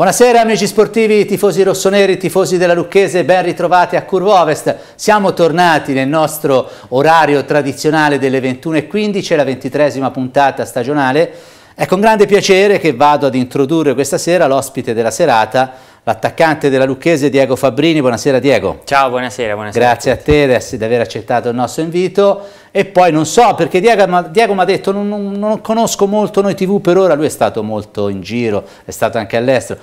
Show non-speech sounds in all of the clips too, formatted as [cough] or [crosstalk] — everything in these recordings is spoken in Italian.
Buonasera amici sportivi, tifosi rossoneri, tifosi della Lucchese, ben ritrovati a Curvo Ovest. Siamo tornati nel nostro orario tradizionale delle 21.15, la ventitresima puntata stagionale. È con grande piacere che vado ad introdurre questa sera l'ospite della serata, l'attaccante della Lucchese Diego Fabrini. Buonasera Diego. Ciao, buonasera. buonasera Grazie a te di aver accettato il nostro invito. E poi non so, perché Diego, mi ha detto non, non, non, conosco molto Noi TV per ora, lui è stato molto in giro, è stato anche all'estero.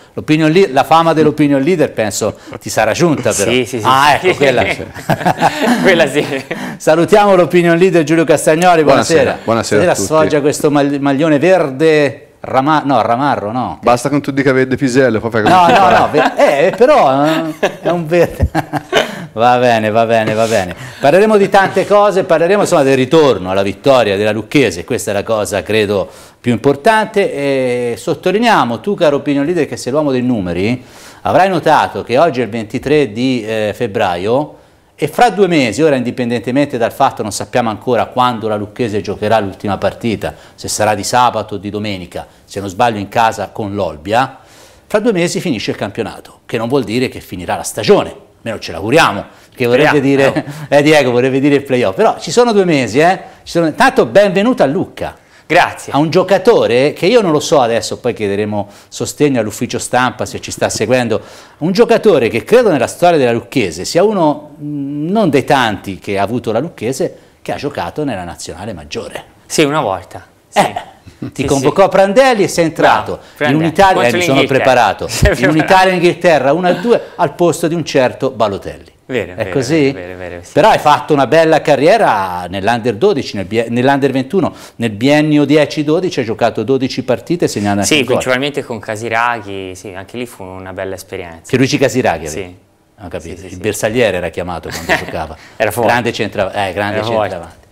la fama dell'opinion leader penso ti sarà giunta però. Sì, sì, sì. Ah ecco, quella, [laughs] quella sì. [laughs] Salutiamo l'opinion leader Giulio Castagnoli, buonasera. Buonasera, buonasera, buonasera a tutti. sfoggia questo maglione verde Rama- no, Ramarro no. Basta che tu dica verde pisello, poi fai così. No, no, no, ver- eh, però eh, è un verde. [laughs] va bene, va bene, va bene. Parleremo di tante cose, parleremo insomma del ritorno alla vittoria della Lucchese, questa è la cosa credo più importante e sottolineiamo, tu caro opinion leader che sei l'uomo dei numeri, avrai notato che oggi è il 23 di eh, febbraio, e fra due mesi, ora indipendentemente dal fatto non sappiamo ancora quando la Lucchese giocherà l'ultima partita, se sarà di sabato o di domenica, se non sbaglio in casa con l'Olbia, fra due mesi finisce il campionato, che non vuol dire che finirà la stagione, almeno ce l'auguriamo, che vorrebbe dire, [laughs] eh Diego, vorrebbe dire il playoff, però ci sono due mesi, eh? Sono, tanto benvenuta a Lucca, Grazie. A un giocatore che io non lo so adesso, poi chiederemo sostegno all'ufficio stampa se ci sta seguendo, un giocatore che credo nella storia della Lucchese sia uno mm, non dei tanti che ha avuto la Lucchese che ha giocato nella nazionale maggiore. Sì, una volta. Sì. Eh. [laughs] Ti sì, convocò sì. Prandelli e sei entrato no, in un'Italia, eh, mi sono preparato, [laughs] in un'Italia-Inghilterra 1-2 al posto di un certo Balotelli. Vero, è vero, così? Vero, vero, sì. Però hai fatto una bella carriera nell'Under 12, nel, nell'Under 21, nel biennio 10-12 hai giocato 12 partite segnando Sì, principalmente gol. con Casiraghi, sì, anche lì fu una bella esperienza. Pierluigi Casiraghi? Sì. Ho capito, sì, sì, il bersagliere era chiamato quando [laughs] giocava. era fuori. Grande centravanti. Eh, grande centravanti.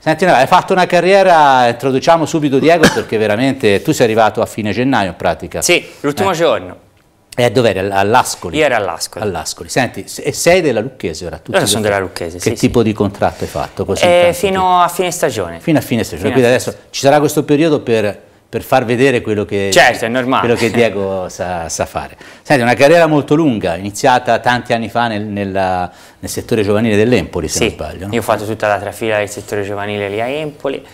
Senti, no, hai fatto una carriera, introduciamo subito Diego perché veramente tu sei arrivato a fine gennaio in pratica. Sì, l'ultimo eh. giorno. E eh, dov'eri? All'Ascoli? Io ero all'Ascoli. All'Ascoli. Senti, e sei della Lucchese ora? Tutti ora sono della Lucchese, Che sì, tipo sì. di contratto hai fatto? Così eh, fino a fine stagione. Fino a fine stagione. Fino Quindi adesso fine. ci sarà questo periodo per, per, far vedere quello che, certo, è normale. quello che Diego sa, sa, fare. Senti, una carriera molto lunga, iniziata tanti anni fa nel, nella, nel settore giovanile dell'Empoli, se sì, non sbaglio. No? Io ho fatto tutta la trafila del settore giovanile lì a Empoli,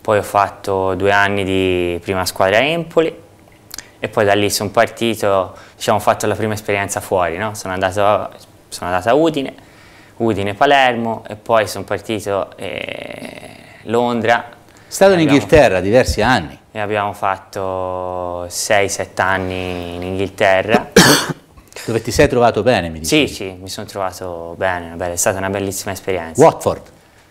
poi ho fatto due anni di prima squadra a Empoli, e poi da lì sono partito, diciamo, ho fatto la prima esperienza fuori, no? sono, andato, sono andato a Udine, Udine-Palermo e poi sono partito a eh, Londra. Stato in Inghilterra fatto, diversi anni. E abbiamo fatto 6-7 anni in Inghilterra. [coughs] Dove ti sei trovato bene, mi dici? Sì, sì, mi sono trovato bene, è stata una bellissima esperienza. Watford?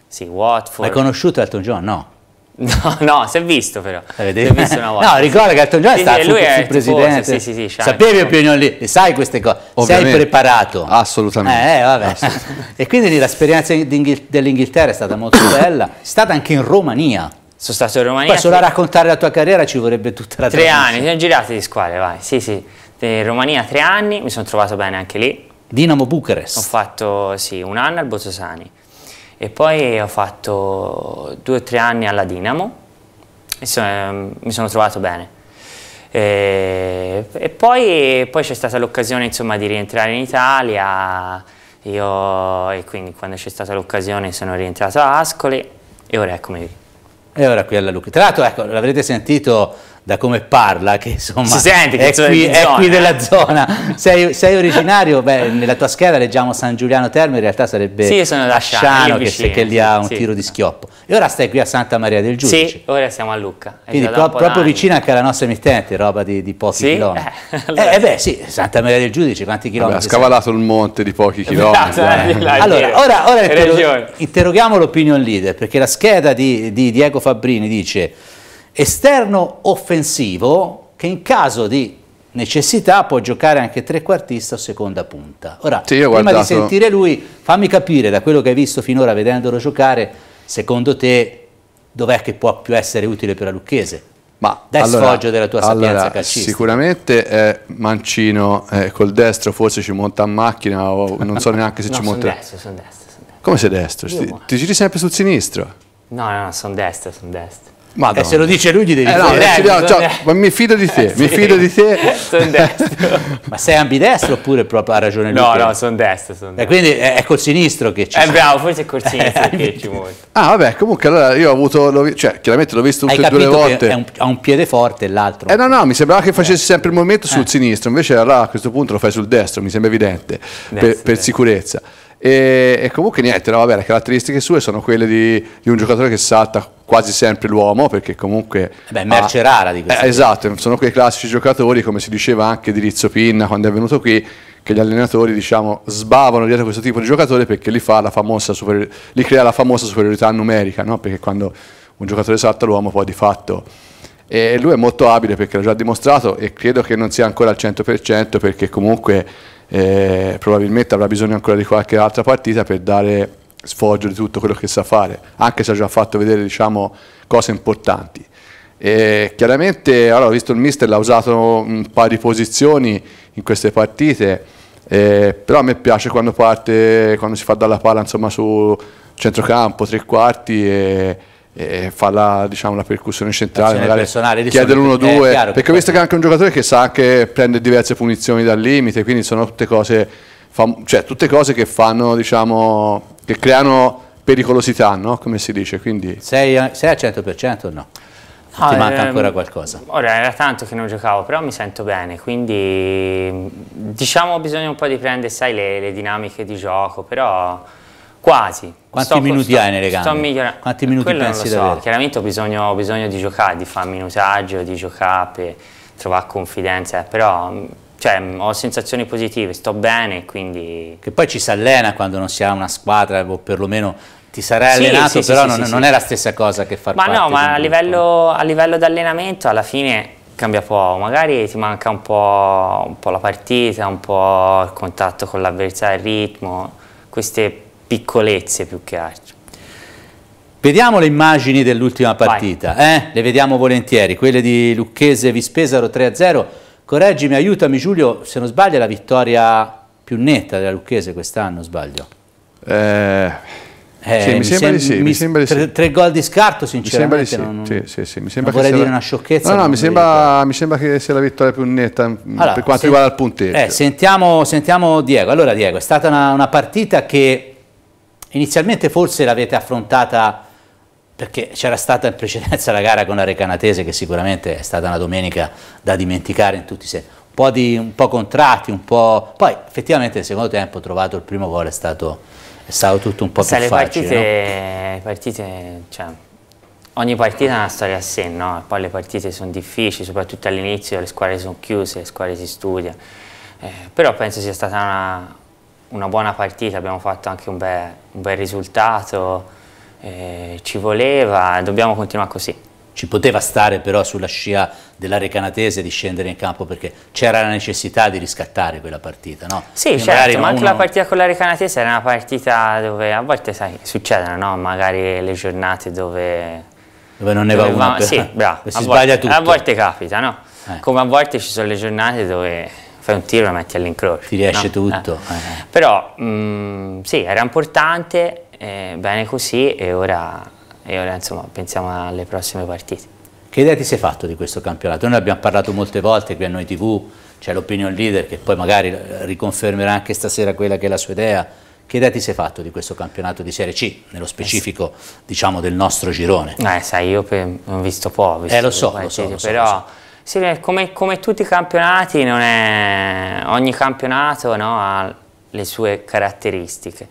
Sì, Watford. Hai conosciuto Elton John? No. No, [laughs] no, si è visto però. Eh, si è visto una [laughs] volta. No, ricorda che Elton John è stato lui è presidente. Tipo, sì, sì, sì, Sapevi opinioni lì, le sai queste cose, Ovviamente. sei preparato. Assolutamente. Eh, eh vabbè. Assolutamente. [laughs] e quindi l'esperienza dell'Inghilterra è stata molto [coughs] bella, è stata anche in Romania. Sono stato in Romania. Poi solo a raccontare la tua carriera ci vorrebbe tutta la Tre anni, mi sono girati di squadre, vai. Sì, sì. In Romania tre anni, mi sono trovato bene anche lì. Dinamo Bucarest. Ho fatto, sì, un anno al Bozzosani e poi ho fatto due o tre anni alla Dinamo e sono, ehm, mi sono trovato bene. E, e poi, poi c'è stata l'occasione insomma, di rientrare in Italia io, e quindi quando c'è stata l'occasione sono rientrato a Ascoli e ora eccomi qui. E ora qui alla Lucca. Tra l'altro ecco, l'avrete sentito da come parla, che insomma si sente che è, qui, è qui, della eh? zona. Sei, sei originario? Beh, nella tua scheda leggiamo San Giuliano Terme, in realtà sarebbe sì, sono da Sciano, vicino, che, che lì ha un sì. tiro di schioppo. E ora stai qui a Santa Maria del Giudice. Sì, ora siamo a Lucca. È Quindi pro proprio vicino anche alla nostra emittente, roba di, di pochi sì? Eh, chilometri. [laughs] Eh, allora. eh, beh sì, Santa Maria del Giudice, quanti chilometri? Ha scavalato il monte di pochi [laughs] esatto, chilometri. Eh. Allora, ora, ora interroghiamo l'opinion leader, perché la scheda di, di Diego Fabbrini dice esterno offensivo che in caso di necessità può giocare anche trequartista o seconda punta. Ora, sì, prima guardato. di sentire lui, fammi capire da quello che hai visto finora vedendolo giocare, secondo te dov'è che può più essere utile per la Lucchese? Ma dai allora, sfoggio della tua allora, sapienza calcistica. Sicuramente è Mancino eh, col destro forse ci monta a macchina o non so neanche se [laughs] no, ci monta. Sono destro, sono destro, son destro. Come sei destro? Ti, ti giri sempre sul sinistro? No, no, no sono destro, sono destro. Madonna. E se lo dice lui gli devi eh no, Eh, eh no, cioè, ma mi fido di te, eh, [laughs] mi sì. fido di te. sono destro. [laughs] ma sei ambidestro oppure proprio ha ragione lui? No, no, sono destro, son E eh, quindi è, è col sinistro che ci Eh bravo, forse è col [laughs] eh, sinistro che ci muove. Ah vabbè, comunque allora io ho avuto, cioè chiaramente l'ho visto tutte e due le volte. Un, ha un piede forte e l'altro. Eh no, no, mi sembrava che facessi sempre il movimento sul sinistro, invece allora a questo punto lo fai sul destro, mi sembra evidente, destro, per, per sicurezza. E, e comunque niente, no, vabbè, le caratteristiche sue sono quelle di, di un giocatore che salta quasi sempre l'uomo perché comunque eh beh merce ha, rara di questo eh, esatto sono quei classici giocatori come si diceva anche di Rizzo Pinna quando è venuto qui che gli allenatori diciamo sbavano dietro questo tipo di giocatore perché li, fa la famosa superior- li crea la famosa superiorità numerica no? perché quando un giocatore salta l'uomo poi di fatto e lui è molto abile perché l'ha già dimostrato e credo che non sia ancora al 100% perché comunque eh, probabilmente avrà bisogno ancora di qualche altra partita per dare sfoggio di tutto quello che sa fare, anche se ha già fatto vedere diciamo, cose importanti. E chiaramente, allora, visto il mister, l'ha usato un paio di posizioni in queste partite, eh, però a me piace quando parte, quando si fa dalla palla insomma, su centrocampo, tre quarti. E, e fa la, diciamo, la, percussione centrale, magari chiede l'1-2, eh, ho visto che è anche un giocatore che sa anche prendere diverse punizioni dal limite, quindi sono tutte cose, fam- cioè, tutte cose che fanno, diciamo, che creano pericolosità, no? come si dice. Quindi... Sei, sei al 100% o no? No, ti manca ehm, ancora qualcosa? Ora era tanto che non giocavo, però mi sento bene, quindi diciamo bisogna un po' di prendere, sai, le, le dinamiche di gioco, però Quasi. Quanti sto, minuti sto, hai nelle gambe? Sto migliorando. Quanti minuti Quello pensi non lo so. Avere? Chiaramente ho bisogno, ho bisogno, di giocare, di fare minutaggio, di giocare per trovare confidenza, però mm, cioè, mm, ho sensazioni positive, sto bene, quindi... Che poi ci si allena quando non si ha una squadra, o perlomeno ti sarei sì, allenato, sì, però sì, non, non, è la stessa cosa che far ma parte Ma no, ma a livello, a livello di allenamento alla fine cambia poco, magari ti manca un po', un po la partita, un po' il contatto con l'avversario, il ritmo, queste piccolezze più che altro. Vediamo le immagini dell'ultima partita, eh? le vediamo volentieri, quelle di Lucchese Vispesaro 3-0. Correggimi, aiutami Giulio, se non sbaglio è la vittoria più netta della Lucchese quest'anno, sbaglio? Eh, eh, sì, mi, mi, sembra sem di sì. Mi, sembra tre, sì. tre, gol di scarto, sinceramente. Mi sembra di sì. Non, sì, mi sembra vorrei dire la... una sciocchezza. No, no, mi sembra, mi sembra, che sia la vittoria più netta mm, allora, per quanto se... riguarda il punteggio. Eh, sentiamo, sentiamo, Diego. Allora, Diego, è stata una, una partita che Inizialmente forse l'avete affrontata perché c'era stata in precedenza la gara con la Recanatese che sicuramente è stata una domenica da dimenticare in tutti i sensi. Un po', di, un po contratti, un po'... Poi effettivamente nel secondo tempo ho trovato il primo gol è stato, è stato tutto un po' sì, più le facile. Partite, no? Le partite, cioè, ogni partita è una storia a sé, no? Poi le partite sono difficili, soprattutto all'inizio le squadre sono chiuse, le squadre si studiano. Eh, però penso sia stata una, una buona partita, abbiamo fatto anche un bel, un bel risultato, eh, ci voleva dobbiamo continuare così. Ci poteva stare però sulla scia dell'area canatese di scendere in campo perché c'era la necessità di riscattare quella partita, no? Sì, Quindi certo, ma anche uno... la partita con l'area canatese era una partita dove a volte sai, succedono, no? Magari le giornate dove... Dove non ne dove va una va... per... Sì, bravo. [laughs] si a sbaglia volte, tutto. A volte capita, no? Eh. Come a volte ci sono le giornate dove fai un tiro e la metti all'incrocio. Ti riesce no? Eh. tutto. Eh. Però mh, mm, sì, era importante, eh, bene così e ora, e ora insomma, pensiamo alle prossime partite. Che idea ti sei fatto di questo campionato? Noi abbiamo parlato molte volte qui a Noi TV, c'è l'opinion leader che poi magari eh, riconfermerà anche stasera quella che è la sua idea. Che idea ti sei fatto di questo campionato di Serie C, nello eh specifico diciamo del nostro girone? Eh, sai, io ho visto poco. eh, lo so, lo so, lo so, però lo so. Sì, come, come, tutti i campionati, è, ogni campionato no, ha le sue caratteristiche.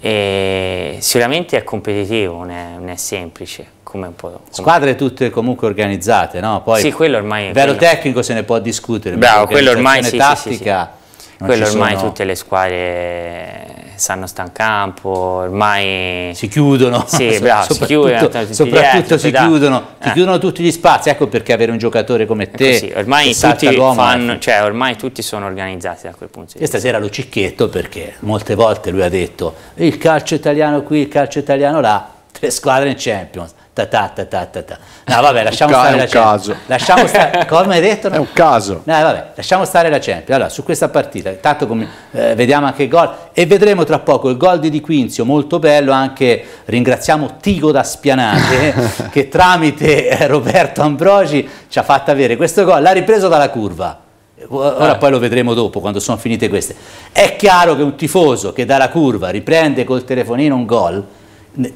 E sicuramente è competitivo, non è, non è semplice. Come come Squadre tutte comunque organizzate, no? Poi sì, quello ormai... Vero tecnico se ne può discutere. Bravo, quello ormai... Tattica, sì, sì, sì. Quello ormai sono... tutte le squadre sanno sta in campo, ormai... Si chiudono, sì, [laughs] bravo, soprattutto, si, chiudono, soprattutto si, chiudono eh. si chiudono, tutti gli spazi, ecco perché avere un giocatore come te... Sì, ormai, tutti fanno, cioè, ormai tutti sono organizzati da quel punto di vista. E stasera lo cicchetto perché molte volte lui ha detto il calcio italiano qui, il calcio italiano là, tre squadre in Champions ta ta ta ta ta. No, vabbè, lasciamo stare la Champions. È un caso. [laughs] come hai detto? È un caso. No, vabbè, lasciamo stare la Champions. Allora, su questa partita, intanto come, eh, vediamo anche il gol e vedremo tra poco il gol di Di Quinzio, molto bello, anche ringraziamo Tigo da Spianate eh, [laughs] che tramite eh, Roberto Ambrogi ci ha fatto avere questo gol, l'ha ripreso dalla curva. Ora ah. poi lo vedremo dopo quando sono finite queste. È chiaro che un tifoso che dalla curva riprende col telefonino un gol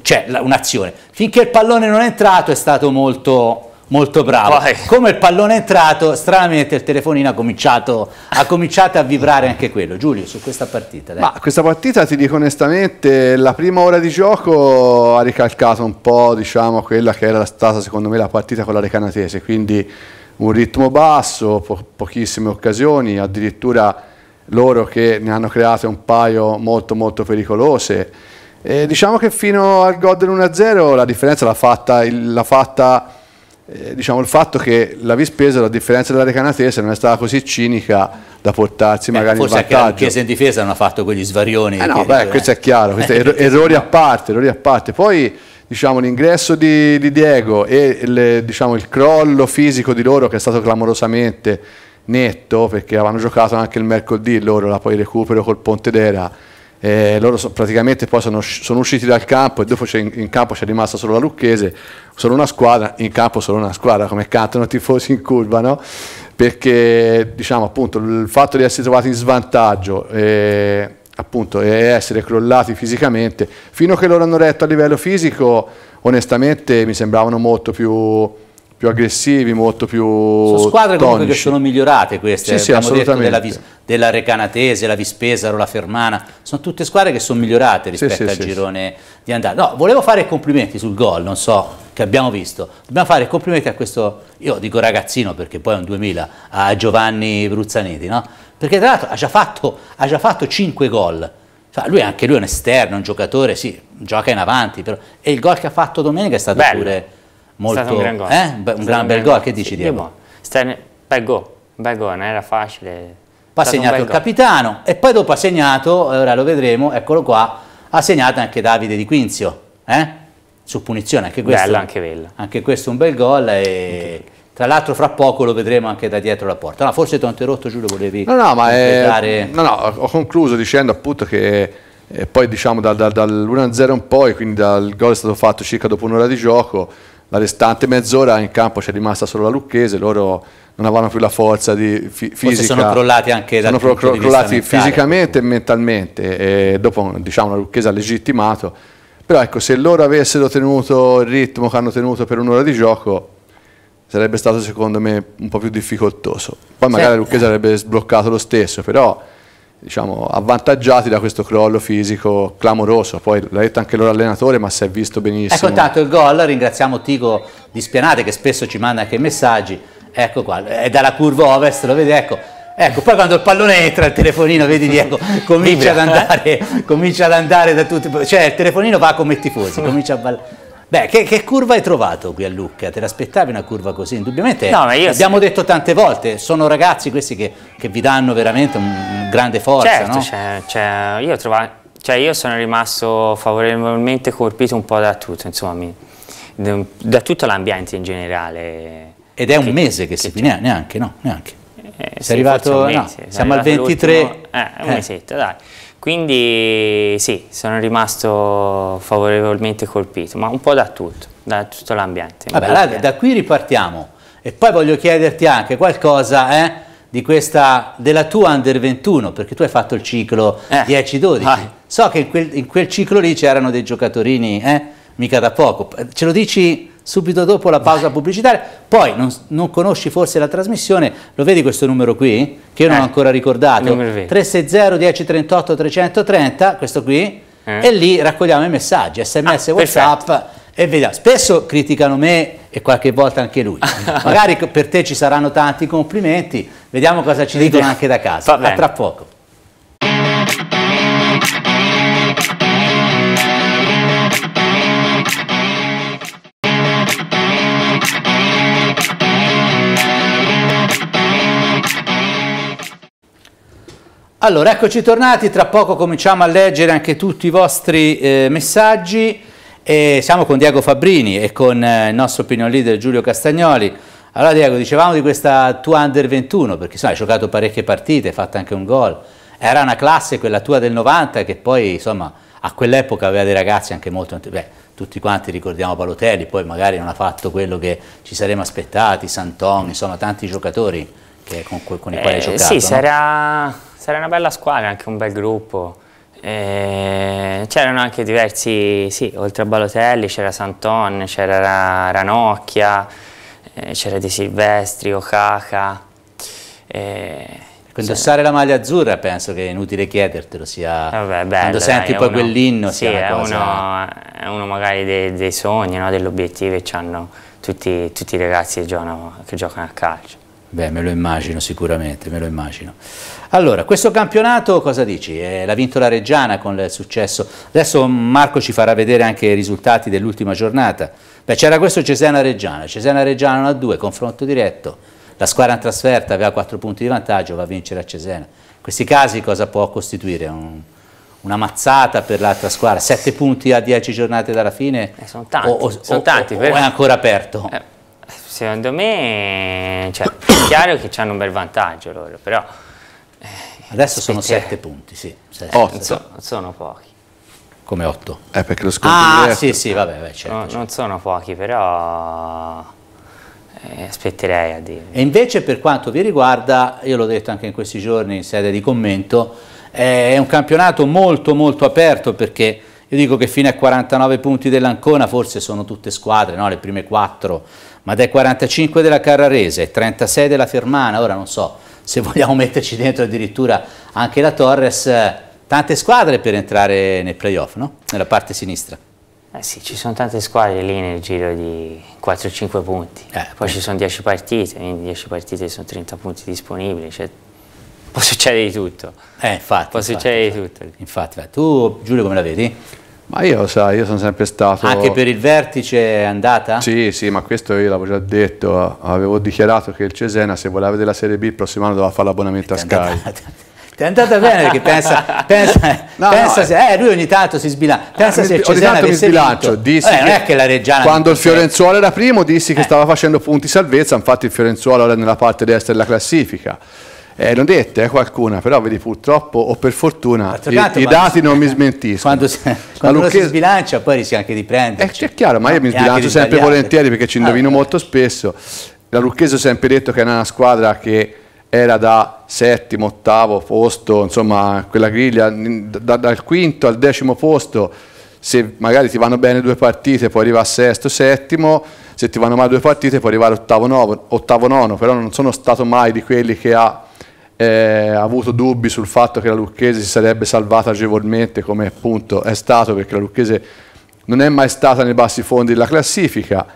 c'è cioè, un'azione. Finché il pallone non è entrato è stato molto, molto bravo. Vai. Come il pallone è entrato, stranamente il telefonino ha cominciato, ha cominciato, a vibrare anche quello. Giulio, su questa partita. Dai. Ma questa partita, ti dico onestamente, la prima ora di gioco ha ricalcato un po' diciamo, quella che era stata secondo me la partita con la Recanatese, quindi un ritmo basso, po pochissime occasioni, addirittura loro che ne hanno create un paio molto molto pericolose e eh, diciamo che fino al God 1 0 la differenza l'ha fatta, il, l'ha fatta eh, diciamo, il fatto che la Vispesaro, a differenza della Recanatese, non è stata così cinica da portarsi beh, magari in vantaggio. Forse anche la Chiesa in difesa non ha fatto quegli svarioni. Eh no, beh, dico, questo eh. è chiaro, questo è er- errori, a parte, errori a parte. Poi diciamo, l'ingresso di, di, Diego e le, diciamo, il crollo fisico di loro che è stato clamorosamente netto perché avevano giocato anche il mercoledì loro, la poi recupero col Pontedera eh, loro so, praticamente poi sono, sono, usciti dal campo e dopo in, in, campo c'è rimasta solo la Lucchese, solo una squadra, in campo solo una squadra, come cantano i tifosi in curva, no? perché diciamo appunto il fatto di essere trovati in svantaggio eh, appunto, e essere crollati fisicamente, fino a che loro hanno retto a livello fisico, onestamente mi sembravano molto più più aggressivi, molto più Sono squadre tonici. comunque che sono migliorate queste, sì, abbiamo sì, detto della, della, Recanatese, la Vispesaro, la Fermana, sono tutte squadre che sono migliorate rispetto sì, al girone di andata. No, volevo fare complimenti sul gol, non so, che abbiamo visto, dobbiamo fare complimenti a questo, io dico ragazzino perché poi è un 2000, a Giovanni Bruzzanetti, no? Perché tra l'altro ha già fatto, ha già fatto 5 gol, lui, anche lui è un esterno, un giocatore, sì, gioca in avanti, però, e il gol che ha fatto domenica è stato Bello. pure molto... È stato un gran gol. Eh? Be un gran bel gol, che dici sì, Diego? Bel gol, bel gol, non era facile. Poi ha segnato il capitano e poi dopo ha segnato, ora lo vedremo, eccolo qua, ha segnato anche Davide Di Quinzio, eh? su punizione, anche questo, Bello, anche, bello. anche questo un bel gol e... Tra l'altro fra poco lo vedremo anche da dietro la porta. No, forse ti ho interrotto Giulio, volevi... No, no, ma è... no, no, ho concluso dicendo appunto che eh, poi diciamo dal, dal, dall'1-0 in poi, quindi dal gol è stato fatto circa dopo un'ora di gioco, la restante mezz'ora in campo c'è rimasta solo la Lucchese, loro non avevano più la forza di fi- fisica. sono crollati anche dal sono cro- crollati fisicamente e mentalmente. E dopo diciamo la Lucchese ha legittimato. Però ecco, se loro avessero tenuto il ritmo che hanno tenuto per un'ora di gioco, sarebbe stato secondo me un po' più difficoltoso. Poi magari sì. la Lucchese avrebbe sbloccato lo stesso, però diciamo, avvantaggiati da questo crollo fisico clamoroso. Poi l'ha detto anche loro allenatore, ma si è visto benissimo. Ecco intanto il gol, ringraziamo Tico di Spianate che spesso ci manda anche messaggi. Ecco qua, è dalla curva ovest, lo vedi, ecco. Ecco, poi quando il pallone entra il telefonino, vedi Diego, ecco, [laughs] comincia, ad andare, comincia ad andare, da tutti, cioè il telefonino va come tifosi, comincia a ballare. Beh, che, che, curva hai trovato qui a Lucca? Te l'aspettavi una curva così? Indubbiamente, no, abbiamo sì. detto tante volte, sono ragazzi questi che, che vi danno veramente un grande forza, certo, no? Cioè, cioè, io, trovato, cioè, io sono rimasto favorevolmente colpito un po' da tutto, insomma, mi, da tutto l'ambiente in generale. Ed è che, un mese che, che si finisce, neanche, no, neanche. Eh, sei sì, arrivato, mese, no, sei siamo arrivato al 23. Eh, un eh. dai. Quindi sì, sono rimasto favorevolmente colpito, ma un po' da tutto, da tutto l'ambiente. Vabbè, da qui ripartiamo. E poi voglio chiederti anche qualcosa, eh? di questa, della tua Under 21, perché tu hai fatto il ciclo eh. 10-12. Ah. So che in quel, in quel, ciclo lì c'erano dei giocatorini, eh? mica da poco. Ce lo dici subito dopo la pausa Vai. Eh. pubblicitaria. Poi non, non, conosci forse la trasmissione, lo vedi questo numero qui, che io eh. non ho eh. ancora ricordato, 360 1038 330, questo qui, eh. e lì raccogliamo i messaggi, sms, ah, whatsapp perfetto. e vediamo. Spesso criticano me e qualche volta anche lui. [laughs] Magari per te ci saranno tanti complimenti, Vediamo cosa ci dicono anche da casa. A tra poco. Allora, eccoci tornati, tra poco cominciamo a leggere anche tutti i vostri eh, messaggi. E siamo con Diego Fabrini e con eh, il nostro opinion leader Giulio Castagnoli allora Diego, dicevamo di questa tua Under 21, perché insomma, hai giocato parecchie partite, hai fatto anche un gol. Era una classe, quella tua del 90, che poi insomma a quell'epoca aveva dei ragazzi anche molto... Beh, tutti quanti ricordiamo Palotelli, poi magari non ha fatto quello che ci saremmo aspettati, Santon, insomma tanti giocatori che, con, con, i quali eh, hai giocato. Sì, no? sarà, sarà, una bella squadra, anche un bel gruppo. Eh, c'erano anche diversi, sì, oltre a Balotelli c'era Santon, c'era Ranocchia, eh, c'era Di Silvestri, Okaka. Eh, Indossare la maglia azzurra penso che è inutile chiedertelo, sia Vabbè, bello, quando senti dai, poi uno, quell'inno sì, sia una cosa... Uno, è uno magari dei, dei sogni, no? degli obiettivi che hanno tutti, tutti, i ragazzi che giocano, che giocano, a calcio. Beh, me lo immagino sicuramente, me lo immagino. Allora, questo campionato cosa dici? Eh, l'ha vinto la Reggiana con il successo. Adesso Marco ci farà vedere anche i risultati dell'ultima giornata. Beh, c'era questo Cesena Reggiana, Cesena Reggiana 1-2, confronto diretto, la squadra in trasferta aveva 4 punti di vantaggio, va a vincere a Cesena. In questi casi cosa può costituire? Un, una mazzata per l'altra squadra, 7 punti a 10 giornate dalla fine? Eh, sono tanti, o, o, sono tanti o, per... è ancora aperto? Eh, secondo me cioè, è chiaro che hanno un bel vantaggio loro, però... Eh, Adesso sono 7 punti, sì. 8. Sono, sono pochi. Come 8? Eh, perché lo sconto ah, diretto. sì, sì, vabbè, beh, certo, no, certo. Non sono pochi, però eh, aspetterei a dire. E invece per quanto vi riguarda, io l'ho detto anche in questi giorni in sede di commento, eh, è un campionato molto molto aperto perché io dico che fino a 49 punti dell'Ancona forse sono tutte squadre, no? le prime 4, ma dai 45 della Carrarese, 36 della Fermana, ora non so se [laughs] vogliamo metterci dentro addirittura anche la Torres tante squadre per entrare nei playoff, no? nella parte sinistra. Eh sì, ci sono tante squadre lì nel giro di 4-5 punti, eh, poi ci sono 10 partite, in 10 partite sono 30 punti disponibili, cioè [laughs] può succedere di tutto. Eh, infatti. Può infatti, succedere infatti. di tutto. Infatti, tu Giulio come la vedi? Ma io, sai, io sono sempre stato... Anche per il vertice è andata? Sì, sì, ma questo io l'avevo già detto, avevo dichiarato che il Cesena se voleva vedere la Serie B il prossimo anno doveva fare l'abbonamento a Sky. [laughs] Ti è andata bene perché pensa, pensa, [laughs] no, pensa no, eh. se, eh, lui ogni tanto si sbilancia, pensa eh, se il Cesena avesse vinto. Dissi Vabbè, non è che la Reggiana quando il Fiorenzuolo era primo dissi eh. che stava facendo punti salvezza, infatti il Fiorenzuolo era nella parte destra della classifica. Eh, non dette eh, qualcuna, però vedi purtroppo o per fortuna i, i, dati si, non mi [laughs] smentiscono. Quando, si, quando Lucchese... si sbilancia poi rischia anche di prendere Eh, è chiaro, ma io mi sbilancio sempre volentieri perché ci indovino ah, molto spesso. La Lucchese ha sempre detto che è una squadra che era da settimo, ottavo posto, insomma quella griglia da, dal quinto al decimo posto, se magari ti vanno bene due partite puoi arrivare a sesto, settimo, se ti vanno male due partite puoi arrivare ottavo, nono, ottavo, nono, però non sono stato mai di quelli che ha eh, avuto dubbi sul fatto che la Lucchese si sarebbe salvata agevolmente come appunto è stato perché la Lucchese non è mai stata nei bassi fondi della classifica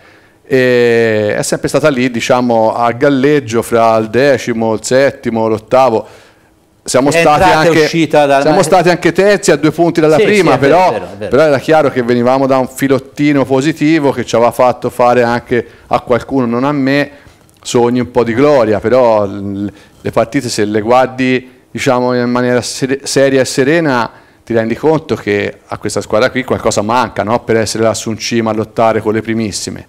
e è sempre stata lì diciamo a galleggio fra il decimo, il settimo, l'ottavo siamo, stati anche, dal... siamo eh. stati anche terzi a due punti dalla sì, prima, sì, però, vero, vero. però, era chiaro che venivamo da un filottino positivo che ci aveva fatto fare anche a qualcuno, non a me, sogni un po' di gloria, però le partite se le guardi diciamo, in maniera ser- seria e serena ti rendi conto che a questa squadra qui qualcosa manca no? per essere lassù in cima a lottare con le primissime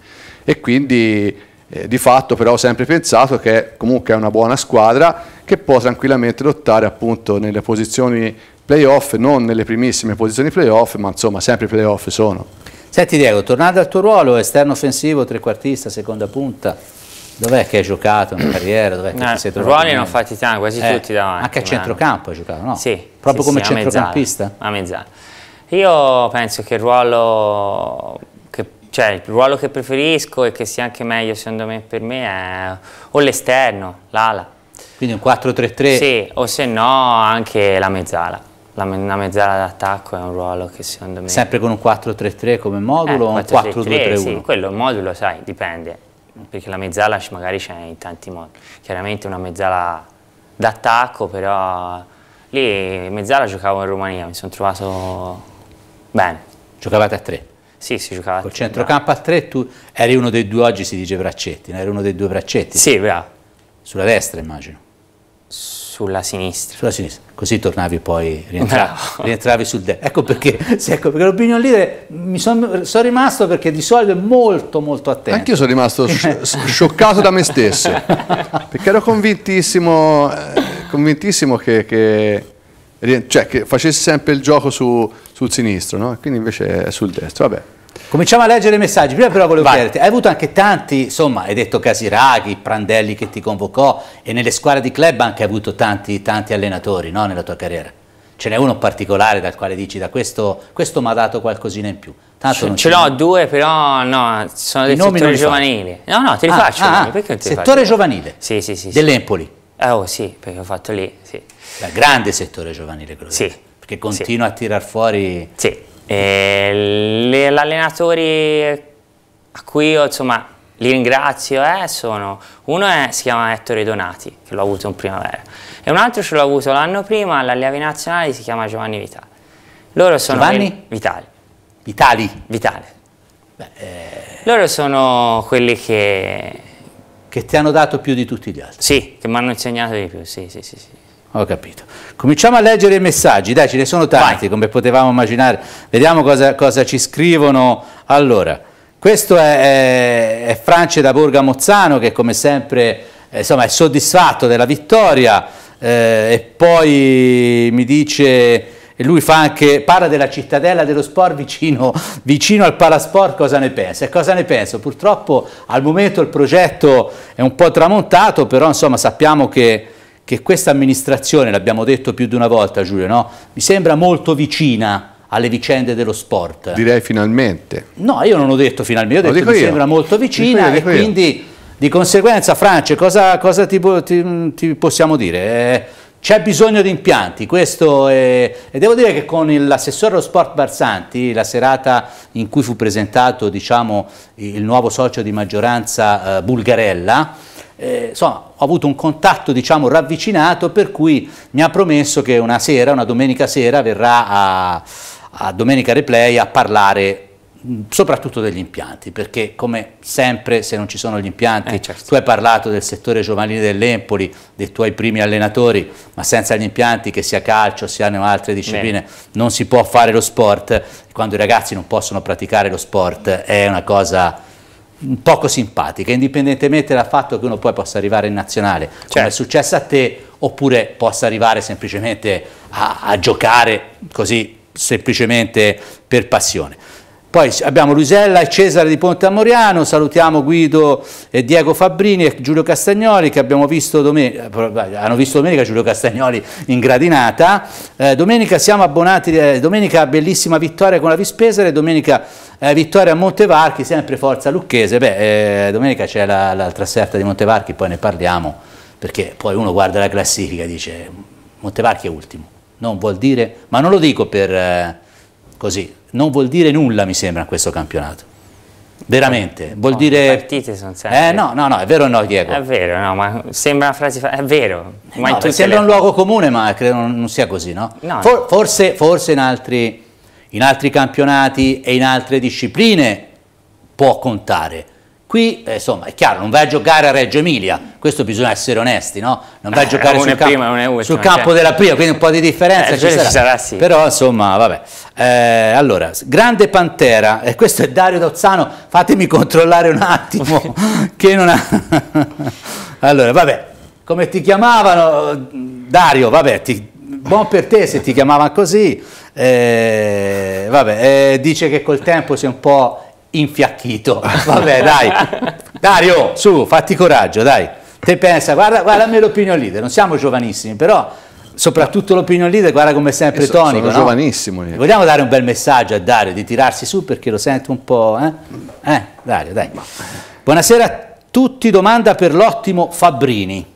e quindi eh, di fatto però ho sempre pensato che comunque è una buona squadra che può tranquillamente lottare appunto nelle posizioni playoff, non nelle primissime posizioni playoff, ma insomma sempre playoff sono. Senti Diego, tornando al tuo ruolo, esterno offensivo, trequartista, seconda punta, dov'è che hai giocato in carriera? Dov'è che no, ti eh, sei trovato? Ruoli non tanti, quasi eh, tutti davanti. Anche a eh. centrocampo hai giocato, no? Sì. Proprio sì, come sì, centrocampista? A mezz'ala. Io penso che il ruolo cioè il ruolo che preferisco e che sia anche meglio secondo me per me è o l'esterno, l'ala. Quindi un 4-3-3? Sì, o se no anche la mezzala. La, me la mezzala d'attacco è un ruolo che secondo me... Sempre con un 4-3-3 come modulo eh, o un 4-2-3-1? Sì, quello modulo sai, dipende, perché la mezzala magari c'è in tanti modi. Chiaramente una mezzala d'attacco, però lì mezzala giocavo in Romania, mi sono trovato bene. Giocavate a 3? Sì, si giocava. Col centrocampo a tre tu eri uno dei due, oggi si dice Braccetti, eri uno dei due Braccetti. Sì, bravo. Sulla destra immagino. Sulla sinistra. Sulla sinistra, così tornavi poi, rientravi, [laughs] rientravi sul destro. Ecco perché, sì, [laughs] ecco perché l'opinion leader mi sono son rimasto perché di solito è molto molto attento. Anch'io sono rimasto [laughs] scioccato da me stesso, perché ero convintissimo, eh, convintissimo che, che cioè che facesse sempre il gioco su, sul sinistro, no? quindi invece è sul destro. Vabbè. Cominciamo a leggere i messaggi, prima però volevo Vai. chiederti, hai avuto anche tanti, insomma, hai detto Casiraghi, Prandelli che ti convocò e nelle squadre di club anche hai avuto tanti, tanti allenatori no? nella tua carriera. Ce n'è uno particolare dal quale dici, da questo, questo mi ha dato qualcosina in più. Tanto ce n'ho due, però no, sono del settore giovanile. No, no, te li ah, faccio. Ah, ah, perché non te settore faccio? giovanile? Sì, sì, sì. Dell'Empoli? Eh, oh, sì, perché ho fatto lì, sì. Beh, grande settore giovanile quello sì. perché continua sì. a tirar fuori... Sì, eh, l'allenatore a cui io insomma li ringrazio eh, sono, uno è, si chiama Ettore Donati, che l'ho avuto in primavera, e un altro ce l'ho avuto l'anno prima all'Alleavi Nazionali, si chiama Giovanni Vitali. Loro sono Giovanni? Vitali. Vitali? Vitali. Beh, eh... Loro sono quelli che... Che ti hanno dato più di tutti gli altri. Sì, che mi hanno insegnato di più, sì, sì, sì. sì. Ho capito. Cominciamo a leggere i messaggi, dai, ce ne sono tanti Vai. come potevamo immaginare. Vediamo cosa, cosa, ci scrivono. Allora, questo è, è, è France da Borga Mozzano che come sempre eh, insomma, è soddisfatto della vittoria eh, e poi mi dice... lui fa anche, parla della cittadella dello sport vicino, vicino al palasport, cosa ne pensa? E cosa ne penso? Purtroppo al momento il progetto è un po' tramontato, però insomma sappiamo che che questa amministrazione, l'abbiamo detto più di una volta Giulio, no? mi sembra molto vicina alle vicende dello sport. Direi finalmente. No, io non ho detto finalmente, ho detto che mi io. sembra molto vicina dico io, dico e quindi di conseguenza, France, cosa, cosa ti, ti, ti, possiamo dire? Eh, c'è bisogno di impianti, questo è, e devo dire che con l'assessore allo sport Barsanti, la serata in cui fu presentato diciamo, il nuovo socio di maggioranza eh, Bulgarella, eh, insomma, ho avuto un contatto diciamo ravvicinato per cui mi ha promesso che una sera, una domenica sera, verrà a, a Domenica Replay a parlare mm, soprattutto degli impianti, perché come sempre se non ci sono gli impianti, eh, certo. tu hai parlato del settore giovanile dell'Empoli, dei tuoi primi allenatori, ma senza gli impianti, che sia calcio, siano altre discipline, Bene. non si può fare lo sport, quando i ragazzi non possono praticare lo sport è una cosa poco simpatica, indipendentemente dal fatto che uno poi possa arrivare in nazionale, certo. come è certo. successo a te, oppure possa arrivare semplicemente a, a giocare così semplicemente per passione. Poi abbiamo Luisella e Cesare di Ponte Amoriano, salutiamo Guido e Diego Fabbrini e Giulio Castagnoli che abbiamo visto domenica, eh, hanno visto domenica Giulio Castagnoli in gradinata. Eh, domenica siamo abbonati, eh, domenica bellissima vittoria con la Vispesare, domenica eh, vittoria a Montevarchi, sempre forza lucchese. Beh, eh, domenica c'è la, la trasferta di Montevarchi, poi ne parliamo perché poi uno guarda la classifica e dice Montevarchi è ultimo, non vuol dire, ma non lo dico per eh, così, non vuol dire nulla, mi sembra, in questo campionato. Veramente, vuol oh, dire... Le partite sono sempre... Eh no, no, no, è vero o no Diego? È vero, no, ma sembra una frase... Fa... è vero. Eh, ma no, sembra le... un luogo comune, ma credo non sia così, no? no For forse, forse in, altri, in altri campionati e in altre discipline può contare, Qui, eh, insomma, è chiaro, non vai a giocare a Reggio Emilia, questo bisogna essere onesti, no? Non vai a eh, giocare sul, campo, prima, ultima, sul campo certo. della prima, quindi un po' di differenza eh, ci, sarà. ci, sarà. Sì. Però, insomma, vabbè. Eh, allora, Grande Pantera, e questo è Dario Dozzano, fatemi controllare un attimo, [laughs] che non ha... [laughs] allora, vabbè, come ti chiamavano? Dario, vabbè, ti... buon per te se ti chiamavano così. vabbè, dice che col tempo si è un po' infiacchito. [laughs] Vabbè, dai. Dario, su, fatti coraggio, dai. Te pensa, guarda, guarda me l'opinion leader, non siamo giovanissimi, però soprattutto l'opinion leader, guarda come sempre eh, so, tonico. Sono no? giovanissimo. Io. Vogliamo dare un bel messaggio a Dario di tirarsi su perché lo sento un po', eh? Eh, Dario, dai. Buonasera a tutti, domanda per l'ottimo Fabbrini.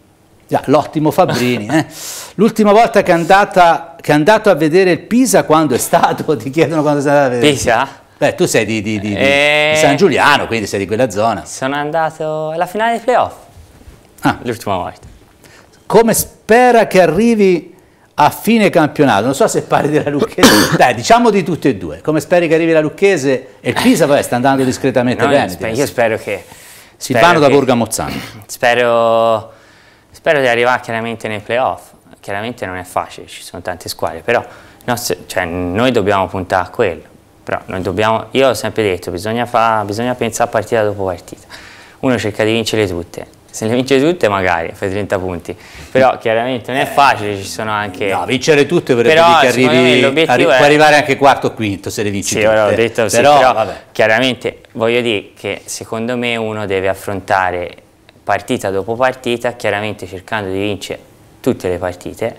Già, l'ottimo Fabbrini, eh? [laughs] L'ultima volta che è andata che è andato a vedere il Pisa quando è stato? [laughs] Ti chiedono quando è andato a vedere. Pisa? Beh, tu sei di, di, di, e... di, eh. San Giuliano, quindi sei di quella zona. Sono andato alla finale dei playoff, ah. l'ultima volta. Come spera che arrivi a fine campionato? Non so se parli della Lucchese, [coughs] dai, diciamo di tutte e due. Come speri che arrivi la Lucchese e il Pisa, vabbè, sta andando discretamente no, bene. Io spero, io spero che... Silvano da che, Borga Mozzano. [coughs] Spero, spero di arrivare chiaramente nei playoff. Chiaramente non è facile, ci sono tante squadre, però nostre, cioè, noi dobbiamo puntare a quello però noi dobbiamo, io ho sempre detto, bisogna, fa, bisogna pensare partita dopo partita. Uno cerca di vincere tutte, se le vince tutte magari fai 30 punti però eh. chiaramente non è facile ci sono anche no, vincere tutte vorrebbe però, che arrivi, arri è... arrivare anche quarto o quinto se le vinci sì, tutte ho detto, però, sì, però chiaramente voglio dire che secondo me uno deve affrontare partita dopo partita chiaramente cercando di vincere tutte le partite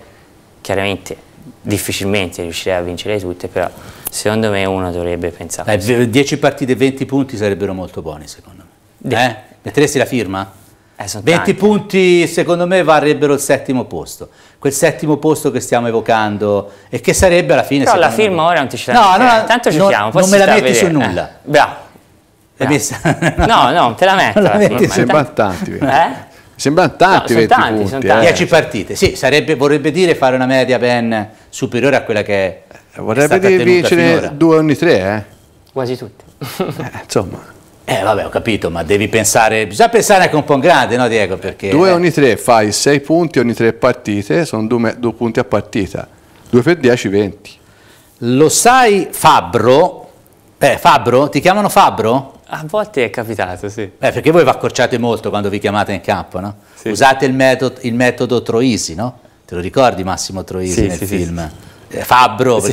chiaramente difficilmente riuscirei a vincere tutte però secondo me uno dovrebbe pensare. Eh, Dai, 10 partite, 20 punti sarebbero molto buoni secondo me. Eh? Metteresti la firma? Eh, 20 tanti. punti secondo me varrebbero il settimo posto, quel settimo posto che stiamo evocando e che sarebbe alla fine... Però la firma me... ora non ti ci no, no, no, eh, tanto ci non, siamo. Non me la metti su nulla. Eh. Bravo. [laughs] no, no, te la metto. La eh. metti sembrano tanti. Eh? Sembrano tanti, no, tanti, punti, tanti. 10 partite, sì, sarebbe, vorrebbe dire fare una media ben superiore a quella che è Vorrebbe dire vincere due ogni tre, eh? Quasi tutte. eh, insomma. Eh vabbè ho capito, ma devi pensare, bisogna pensare anche un po' in grande, no Diego? Perché, due eh. ogni tre, fai sei punti ogni tre partite, sono due, due punti a partita, due per 10, 20. Lo sai Fabbro? Eh, Fabbro? Ti chiamano Fabbro? A volte è capitato, sì. Beh, perché voi vi accorciate molto quando vi chiamate in campo, no? Sì. Usate il metodo, il metodo Troisi, no? Te lo ricordi Massimo Troisi sì, nel sì, film? Sì. Eh, Fabbro. Sì.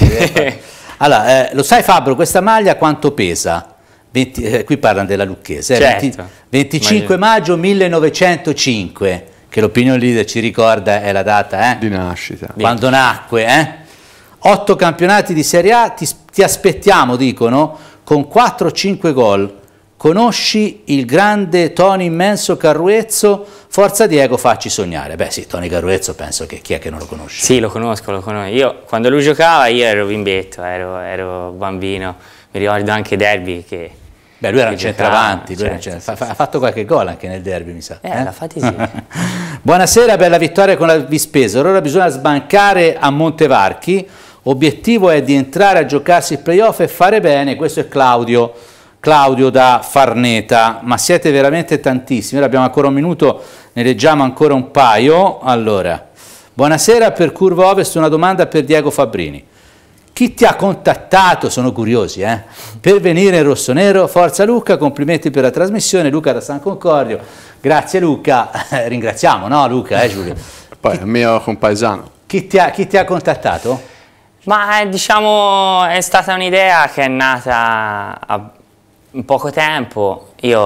Allora, eh, lo sai Fabbro, questa maglia quanto pesa? 20, eh, qui parlano della Lucchese. Eh, certo. 20, 25 Maglia. maggio 1905, che l'opinion leader ci ricorda è la data eh? di nascita. Quando 20. nacque. Otto campionati di Serie A, ti, ti aspettiamo, dicono, con 4-5 gol Conosci il grande Tony Immenso Carruezzo? Forza Diego, facci sognare. Beh sì, Tony Carruezzo penso che chi è che non lo conosce? Sì, lo conosco, lo conosco. Io, quando lui giocava io ero bimbetto, ero, ero bambino. Mi ricordo anche Derby che... Beh, lui era un centravanti, certo, certo, sì, fa, ha fatto qualche gol anche nel derby, mi sa. Eh, eh? l'ha fatti sì. [laughs] Buonasera bella vittoria con la Vispesa. Ora bisogna sbancare a Montevarchi. Obiettivo è di entrare a giocarsi il playoff e fare bene. Questo è Claudio. Claudio da Farneta, ma siete veramente tantissimi, ora abbiamo ancora un minuto, ne leggiamo ancora un paio. Allora, buonasera per Curva Ovest, una domanda per Diego Fabrini. Chi ti ha contattato, sono curiosi, eh? per venire in rosso nero? Forza Luca, complimenti per la trasmissione, Luca da San Concordio. Grazie Luca, [laughs] ringraziamo, no Luca, eh Giulio? Poi, chi, mio compaesano. Chi ti ha, chi ti ha contattato? Ma eh, diciamo è stata un'idea che è nata a, in poco tempo io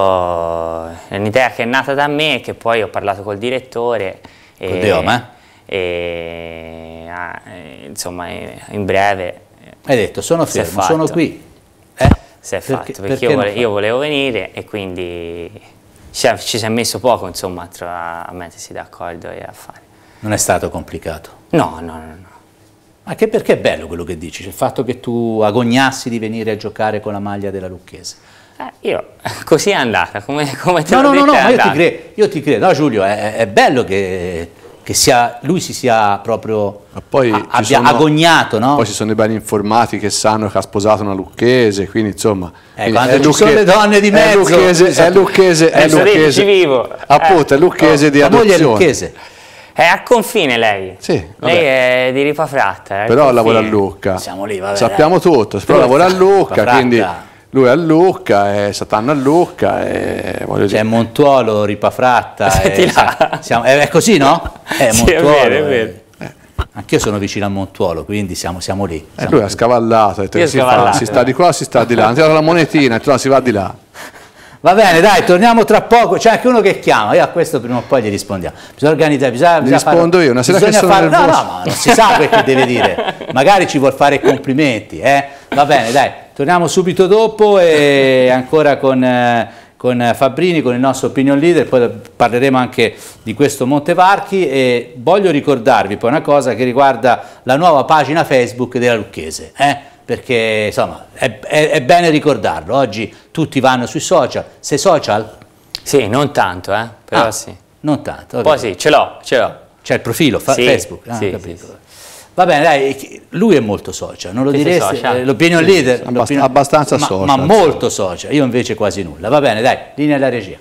è un'idea che è nata da me che poi ho parlato col direttore e, col Deoma e, ah, e eh, insomma eh, in breve eh, hai detto sono fermo, sono qui eh? si è perché, fatto perché, perché io, vole, io, volevo venire e quindi cioè, ci si è messo poco insomma a, a mettersi d'accordo e a fare non è stato complicato? no no no, no. Anche perché è bello quello che dici, il fatto che tu agognassi di venire a giocare con la maglia della Lucchese. Eh, io, [laughs] così è andata, come, come te no, l'ho no, detto no, no, io ti, credo, io ti credo, no Giulio, è, è bello che, che sia, lui si sia proprio a, abbia sono, agognato, no? Poi ci sono i belli informati che sanno che ha sposato una lucchese, quindi insomma... Eh, quindi è ci lucchese, sono le donne di mezzo! È lucchese, è esatto. lucchese, è lucchese. vivo! Appunto, è eh, lucchese di adozione. La moglie è lucchese. È a confine lei. Sì, lei è di Fratta. Eh, però confine. lavora a Lucca. Siamo lì, vabbè. Sappiamo tutto, però lavora a Lucca, quindi lui è a Lucca, è Satana a all'Urca. C'è Montuolo, Ripafratta. Senti [laughs] eh, Siamo, è, così, no? [laughs] È sì, Montuolo. È vero, è eh. vero. Anch'io sono vicino a Montuolo, quindi siamo, siamo lì. Eh, siamo e lui lì. ha scavallato, ha detto che si, fa, si sta di qua, si sta di là, Andiamo la monetina, no, si va di là. Va bene, dai, torniamo tra poco. C'è anche uno che chiama. Io a questo prima o poi gli rispondiamo. Bisogna organizzare, bisogna, bisogna rispondo fare, io, una sera che sono fare, No, no, ma non si sa che deve dire. Magari ci vuol fare complimenti, eh? Va bene, dai, torniamo subito dopo e ancora con, eh, con, Fabbrini, con il nostro opinion leader, poi parleremo anche di questo Montevarchi e voglio ricordarvi poi una cosa che riguarda la nuova pagina Facebook della Lucchese. Eh? perché insomma è, è, è, bene ricordarlo, oggi tutti vanno sui social, sei social? Sì, non tanto, eh, però ah, sì. Non tanto. Ovviamente. Poi sì, ce l'ho, ce l'ho. C'è il profilo fa, sì, Facebook, ah, sì, capito. Sì, Va bene, dai, lui è molto social, non lo direi, diresti? Eh, l'opinion sì, leader? Abbast abbastanza ma, social. Ma molto social, io invece quasi nulla. Va bene, dai, linea alla regia.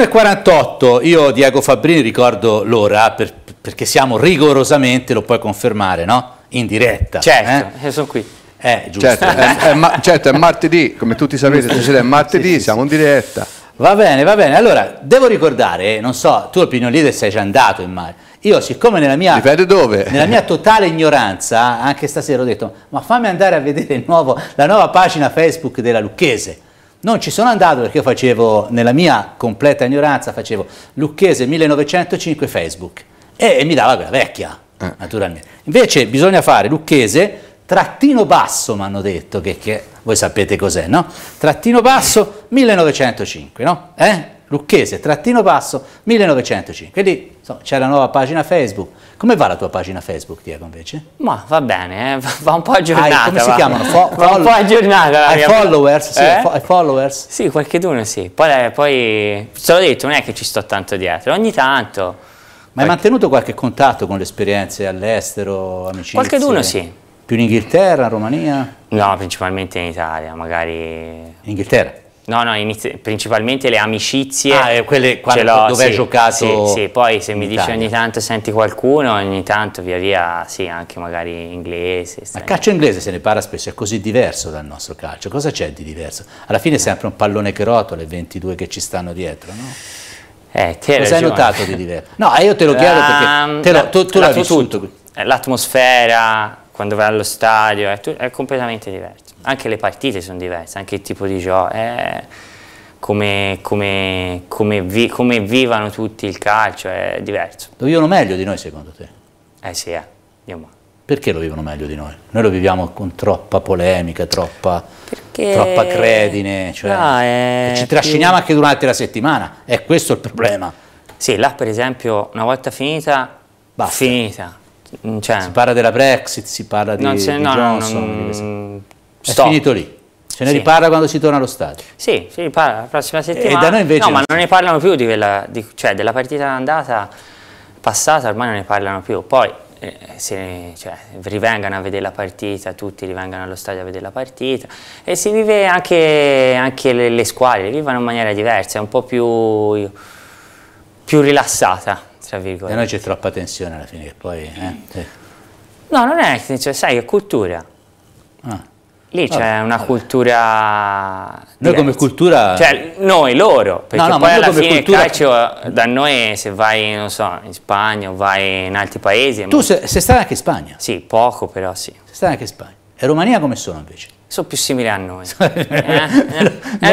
e 48, io Diego Fabrini ricordo l'ora per, perché siamo rigorosamente, lo puoi confermare, no? in diretta. Certo, eh? eh sono qui. Eh, certo, è, eh, è, [laughs] eh, ma, certo, è martedì, come tutti sapete, è martedì, [laughs] sì, siamo in diretta. Va bene, va bene. Allora, devo ricordare, non so, tu al Pino Leader sei già andato in mare. Io, siccome nella mia, nella mia, [laughs] totale ignoranza, anche stasera ho detto, ma fammi andare a vedere nuovo, la nuova pagina Facebook della Lucchese. Non ci sono andato perché io facevo, nella mia completa ignoranza, facevo Lucchese 1905 Facebook e, e mi dava quella vecchia. Eh. naturalmente. Invece bisogna fare Lucchese, trattino basso mi hanno detto, che, che voi sapete cos'è, no? Trattino basso 1905, no? Eh? Lucchese, trattino basso 1905. E lì insomma, c'è la nuova pagina Facebook. Come va la tua pagina Facebook, Diego, invece? Ma va bene, eh? va un po' aggiornata. Hai, come va. si chiamano? Fo- va un po' aggiornata. Eh? Hai followers? Sì, eh? fo- followers? Sì, qualcheduno sì. Poi, eh, poi, te l'ho detto, non è che ci sto tanto dietro. Ogni tanto ma hai mantenuto qualche contatto con le esperienze all'estero, amicizie? Qualcheduno sì. Più in Inghilterra, Romania? No, principalmente in Italia, magari... In Inghilterra? No, no, principalmente le amicizie. Ah, quelle quando, dove sì, hai giocato? Sì, sì, poi se mi dici ogni tanto senti qualcuno, ogni tanto via via, sì, anche magari inglese. Ma calcio inglese se ne parla spesso, è così diverso dal nostro calcio. Cosa c'è di diverso? Alla fine è sempre un pallone che rotola, e 22 che ci stanno dietro, no? Eh, Cosa ragione. hai notato di diverso? No, io te lo chiedo perché ehm, te lo, tu, tu l'hai vissuto. Eh, l'atmosfera, quando vai allo stadio, è, è, completamente diverso. Anche le partite sono diverse, anche il tipo di gioco. È eh, come, come, come, vi, come vivano tutti il calcio è diverso. Lo vivono meglio di noi secondo te? Eh sì, eh. io ma perché lo vivono meglio di noi? Noi lo viviamo con troppa polemica, troppa, perché... troppa credine, cioè no, è... ci trasciniamo anche durante la settimana, è questo il problema. Sì, là per esempio una volta finita, Basta. finita. Cioè, si parla della Brexit, si parla di, se, di no, Johnson, non... è finito lì. Se ne sì. riparla quando si torna allo stadio. Sì, si riparla la prossima settimana. E da noi invece no, ma non ne parlano più di quella, di, cioè della partita andata passata ormai non ne parlano più. Poi eh, se, cioè, rivengano a vedere la partita, tutti rivengano allo stadio a vedere la partita e si vive anche, anche le, le, squadre, le vivono in maniera diversa, è un po' più, più rilassata, tra virgolette. E noi c'è troppa tensione alla fine, che poi... Eh? Sì. No, non è, tensione, cioè, sai, è cultura. Ah. Lì c'è una cultura. Diversa. Noi come cultura. Cioè, noi loro. Perché no, no, poi alla fine cultura... il calcio da noi, se vai, non so, in Spagna o vai in altri paesi. Tu sei, sei stato anche in Spagna? Sì, poco, però sì. Sei stato anche in Spagna. E Romania come sono invece? Sono più simili a noi. [laughs] eh? eh,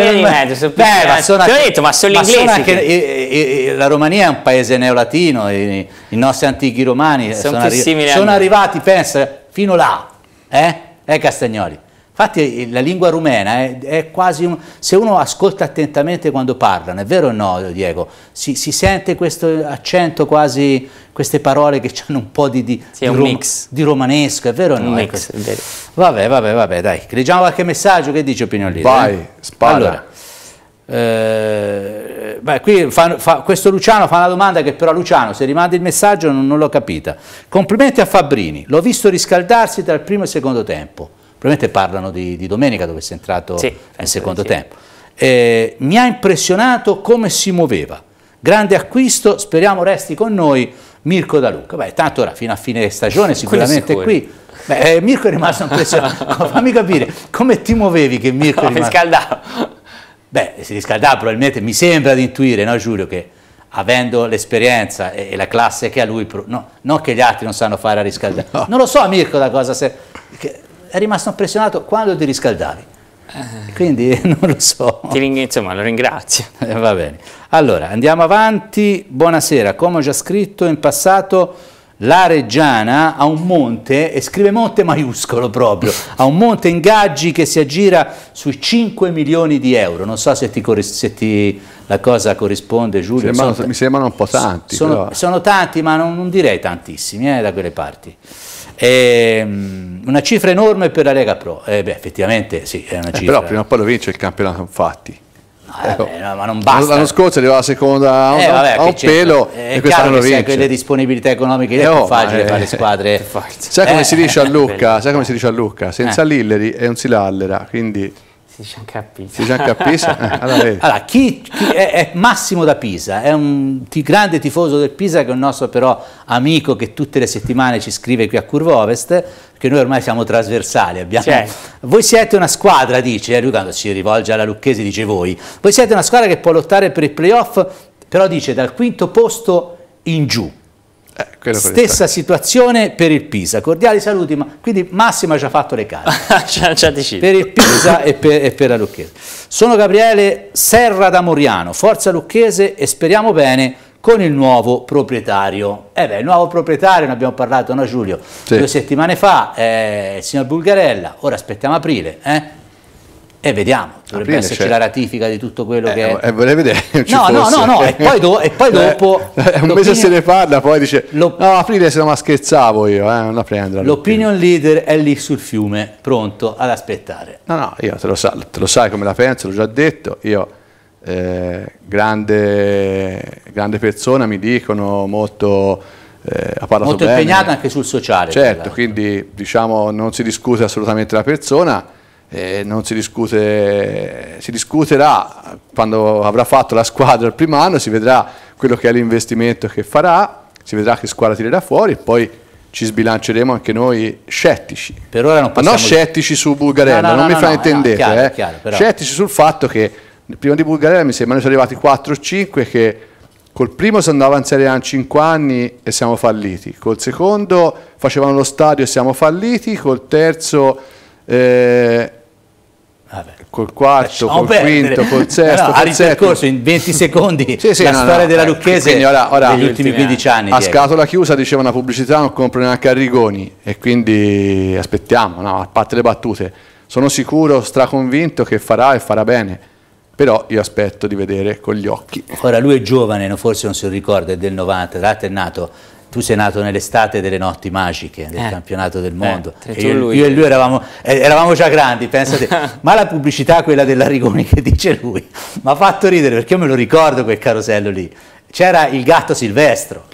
eh di mezzo, sono più Beh, simili. ma sono anche, Ti ho detto, ma sono ma inglesi. Sono anche, che... la Romania è un paese neolatino, i, i nostri antichi romani sono, sono, arri sono arrivati, pensa, fino là. Eh? Eh, Castagnoli? Infatti eh, la lingua rumena è, è quasi un... se uno ascolta attentamente quando parlano, è vero o no Diego? Si, si sente questo accento quasi, queste parole che [laughs] hanno un po' di, di, sì, di, rom, di romanesco, è vero o no? Un mix, ecco. vero. Vabbè, vabbè, vabbè, dai, leggiamo qualche messaggio, che dice Opinion Leader? Vai, spara. Allora, eh, beh, qui fa, fa, questo Luciano fa una domanda che però Luciano se rimandi il messaggio non, non l'ho capita. Complimenti a Fabrini, l'ho visto riscaldarsi tra il primo e il secondo tempo probabilmente parlano di, di domenica dove sei entrato sì, nel secondo sì. tempo. Eh, mi ha impressionato come si muoveva, grande acquisto, speriamo resti con noi Mirko Da Luca. Beh, tanto ora fino a fine stagione sicuramente qui. Beh, eh, Mirko è rimasto impressionato, [laughs] [laughs] fammi capire, come ti muovevi che Mirko rimasto... Mi Beh, si riscaldava probabilmente, mi sembra di intuire, no Giulio, che avendo l'esperienza e la classe che ha lui, no, non che gli altri non sanno fare a riscaldare. No. Non lo so Mirko da cosa se... Che, è rimasto impressionato quando ti riscaldavi. Eh. Quindi [laughs] non lo so. Ti insomma, lo ringrazio. Eh, va bene. Allora, andiamo avanti. Buonasera. Come ho già scritto in passato, la Reggiana ha un monte, e scrive monte maiuscolo proprio, ha un monte in gaggi che si aggira sui 5 milioni di euro. Non so se, ti, se ti, la cosa corrisponde, Giulio. Sembrano, sono, mi sembrano un po' tanti. Sono, sono tanti, ma non, non direi tantissimi eh, da quelle parti. È ehm, una cifra enorme per la Lega Pro. Eh, beh, effettivamente sì, è una eh, cifra. Eh, però prima o poi lo vince il campionato, infatti. Ah, ma non basta. L'anno scorso arrivava la seconda a un, eh, vabbè, a un pelo eh, è e quest'anno lo vince. con le disponibilità economiche è oh, più facile eh, fare le squadre. [laughs] Sai come, eh, si dice a Lucca, sai come si dice a Lucca? Senza Lilleri è un Silallera, quindi... Si è già capito. Si è già capito. allora, chi, chi è, è, Massimo da Pisa, è un grande tifoso del Pisa che è un nostro però amico che tutte le settimane ci scrive qui a Curva Ovest, perché noi ormai siamo trasversali. Abbiamo... Certo. Voi siete una squadra, dice, eh, lui quando si rivolge alla Lucchese dice voi, voi siete una squadra che può lottare per i playoff, però dice dal quinto posto in giù. Eh, Stessa situazione per il Pisa, cordiali saluti, ma, quindi Massima ci ha fatto le carte [laughs] per il Pisa e, per, e per la Lucchese. Sono Gabriele Serra da Moriano, Forza Lucchese e speriamo bene con il nuovo proprietario. Eh beh, il nuovo proprietario, ne abbiamo parlato, no Giulio? Sì. Due settimane fa, eh, il signor Bulgarella, ora aspettiamo aprile, eh? E vediamo, dovrebbe aprile, cioè esserci cioè, la ratifica di tutto quello eh, che... Eh, vorrei vedere no, no, no, no, e poi, do, e poi eh, dopo... Eh, un mese se ne parla, poi dice... No, aprile se no ma scherzavo io, eh, non la prendo. L'opinion leader è lì sul fiume, pronto ad aspettare. No, no, io te lo, sa, te lo sai come la penso, l'ho già detto, io... Eh, grande, grande persona, mi dicono molto... Eh, ha parlato molto impegnata anche sul sociale. Certo, quindi diciamo non si discute assolutamente la persona eh, non si discute, si discuterà quando avrà fatto la squadra il primo anno, si vedrà quello che è l'investimento che farà, si vedrà che squadra tirerà fuori e poi ci sbilanceremo anche noi scettici. Per ora non possiamo... Ma non scettici su Bulgarella, no, no, non no, mi fraintendete. Chiaro, eh. chiaro, scettici sul fatto che prima di Bulgarella mi sembrano noi arrivati 4 o 5 che col primo si andava in Serie A in 5 anni e siamo falliti, col secondo facevano lo stadio e siamo falliti, col terzo... Eh, Vabbè. Ah, col quarto, Lasciamo eh, col perdere. quinto, eh, col sesto, col ha ripercorso in 20 [laughs] secondi sì, sì, la no, storia della eh, Lucchese quindi, ora, ultimi 15 anni. A scatola chiusa diceva una pubblicità non compro neanche a Rigoni e quindi aspettiamo, a parte le battute, sono sicuro, straconvinto che farà e farà bene. Però io aspetto di vedere con gli occhi. Ora lui è giovane, forse non si ricorda, è del 90, tra l'altro è nato tu sei nato nell'estate delle notti magiche del eh, campionato del mondo. Eh, e io, lui. io, e lui eravamo, eh, eravamo già grandi, pensate. [laughs] ma la pubblicità, quella della Rigoni che dice lui, mi ha fatto ridere perché io me lo ricordo quel carosello lì. C'era il gatto silvestro.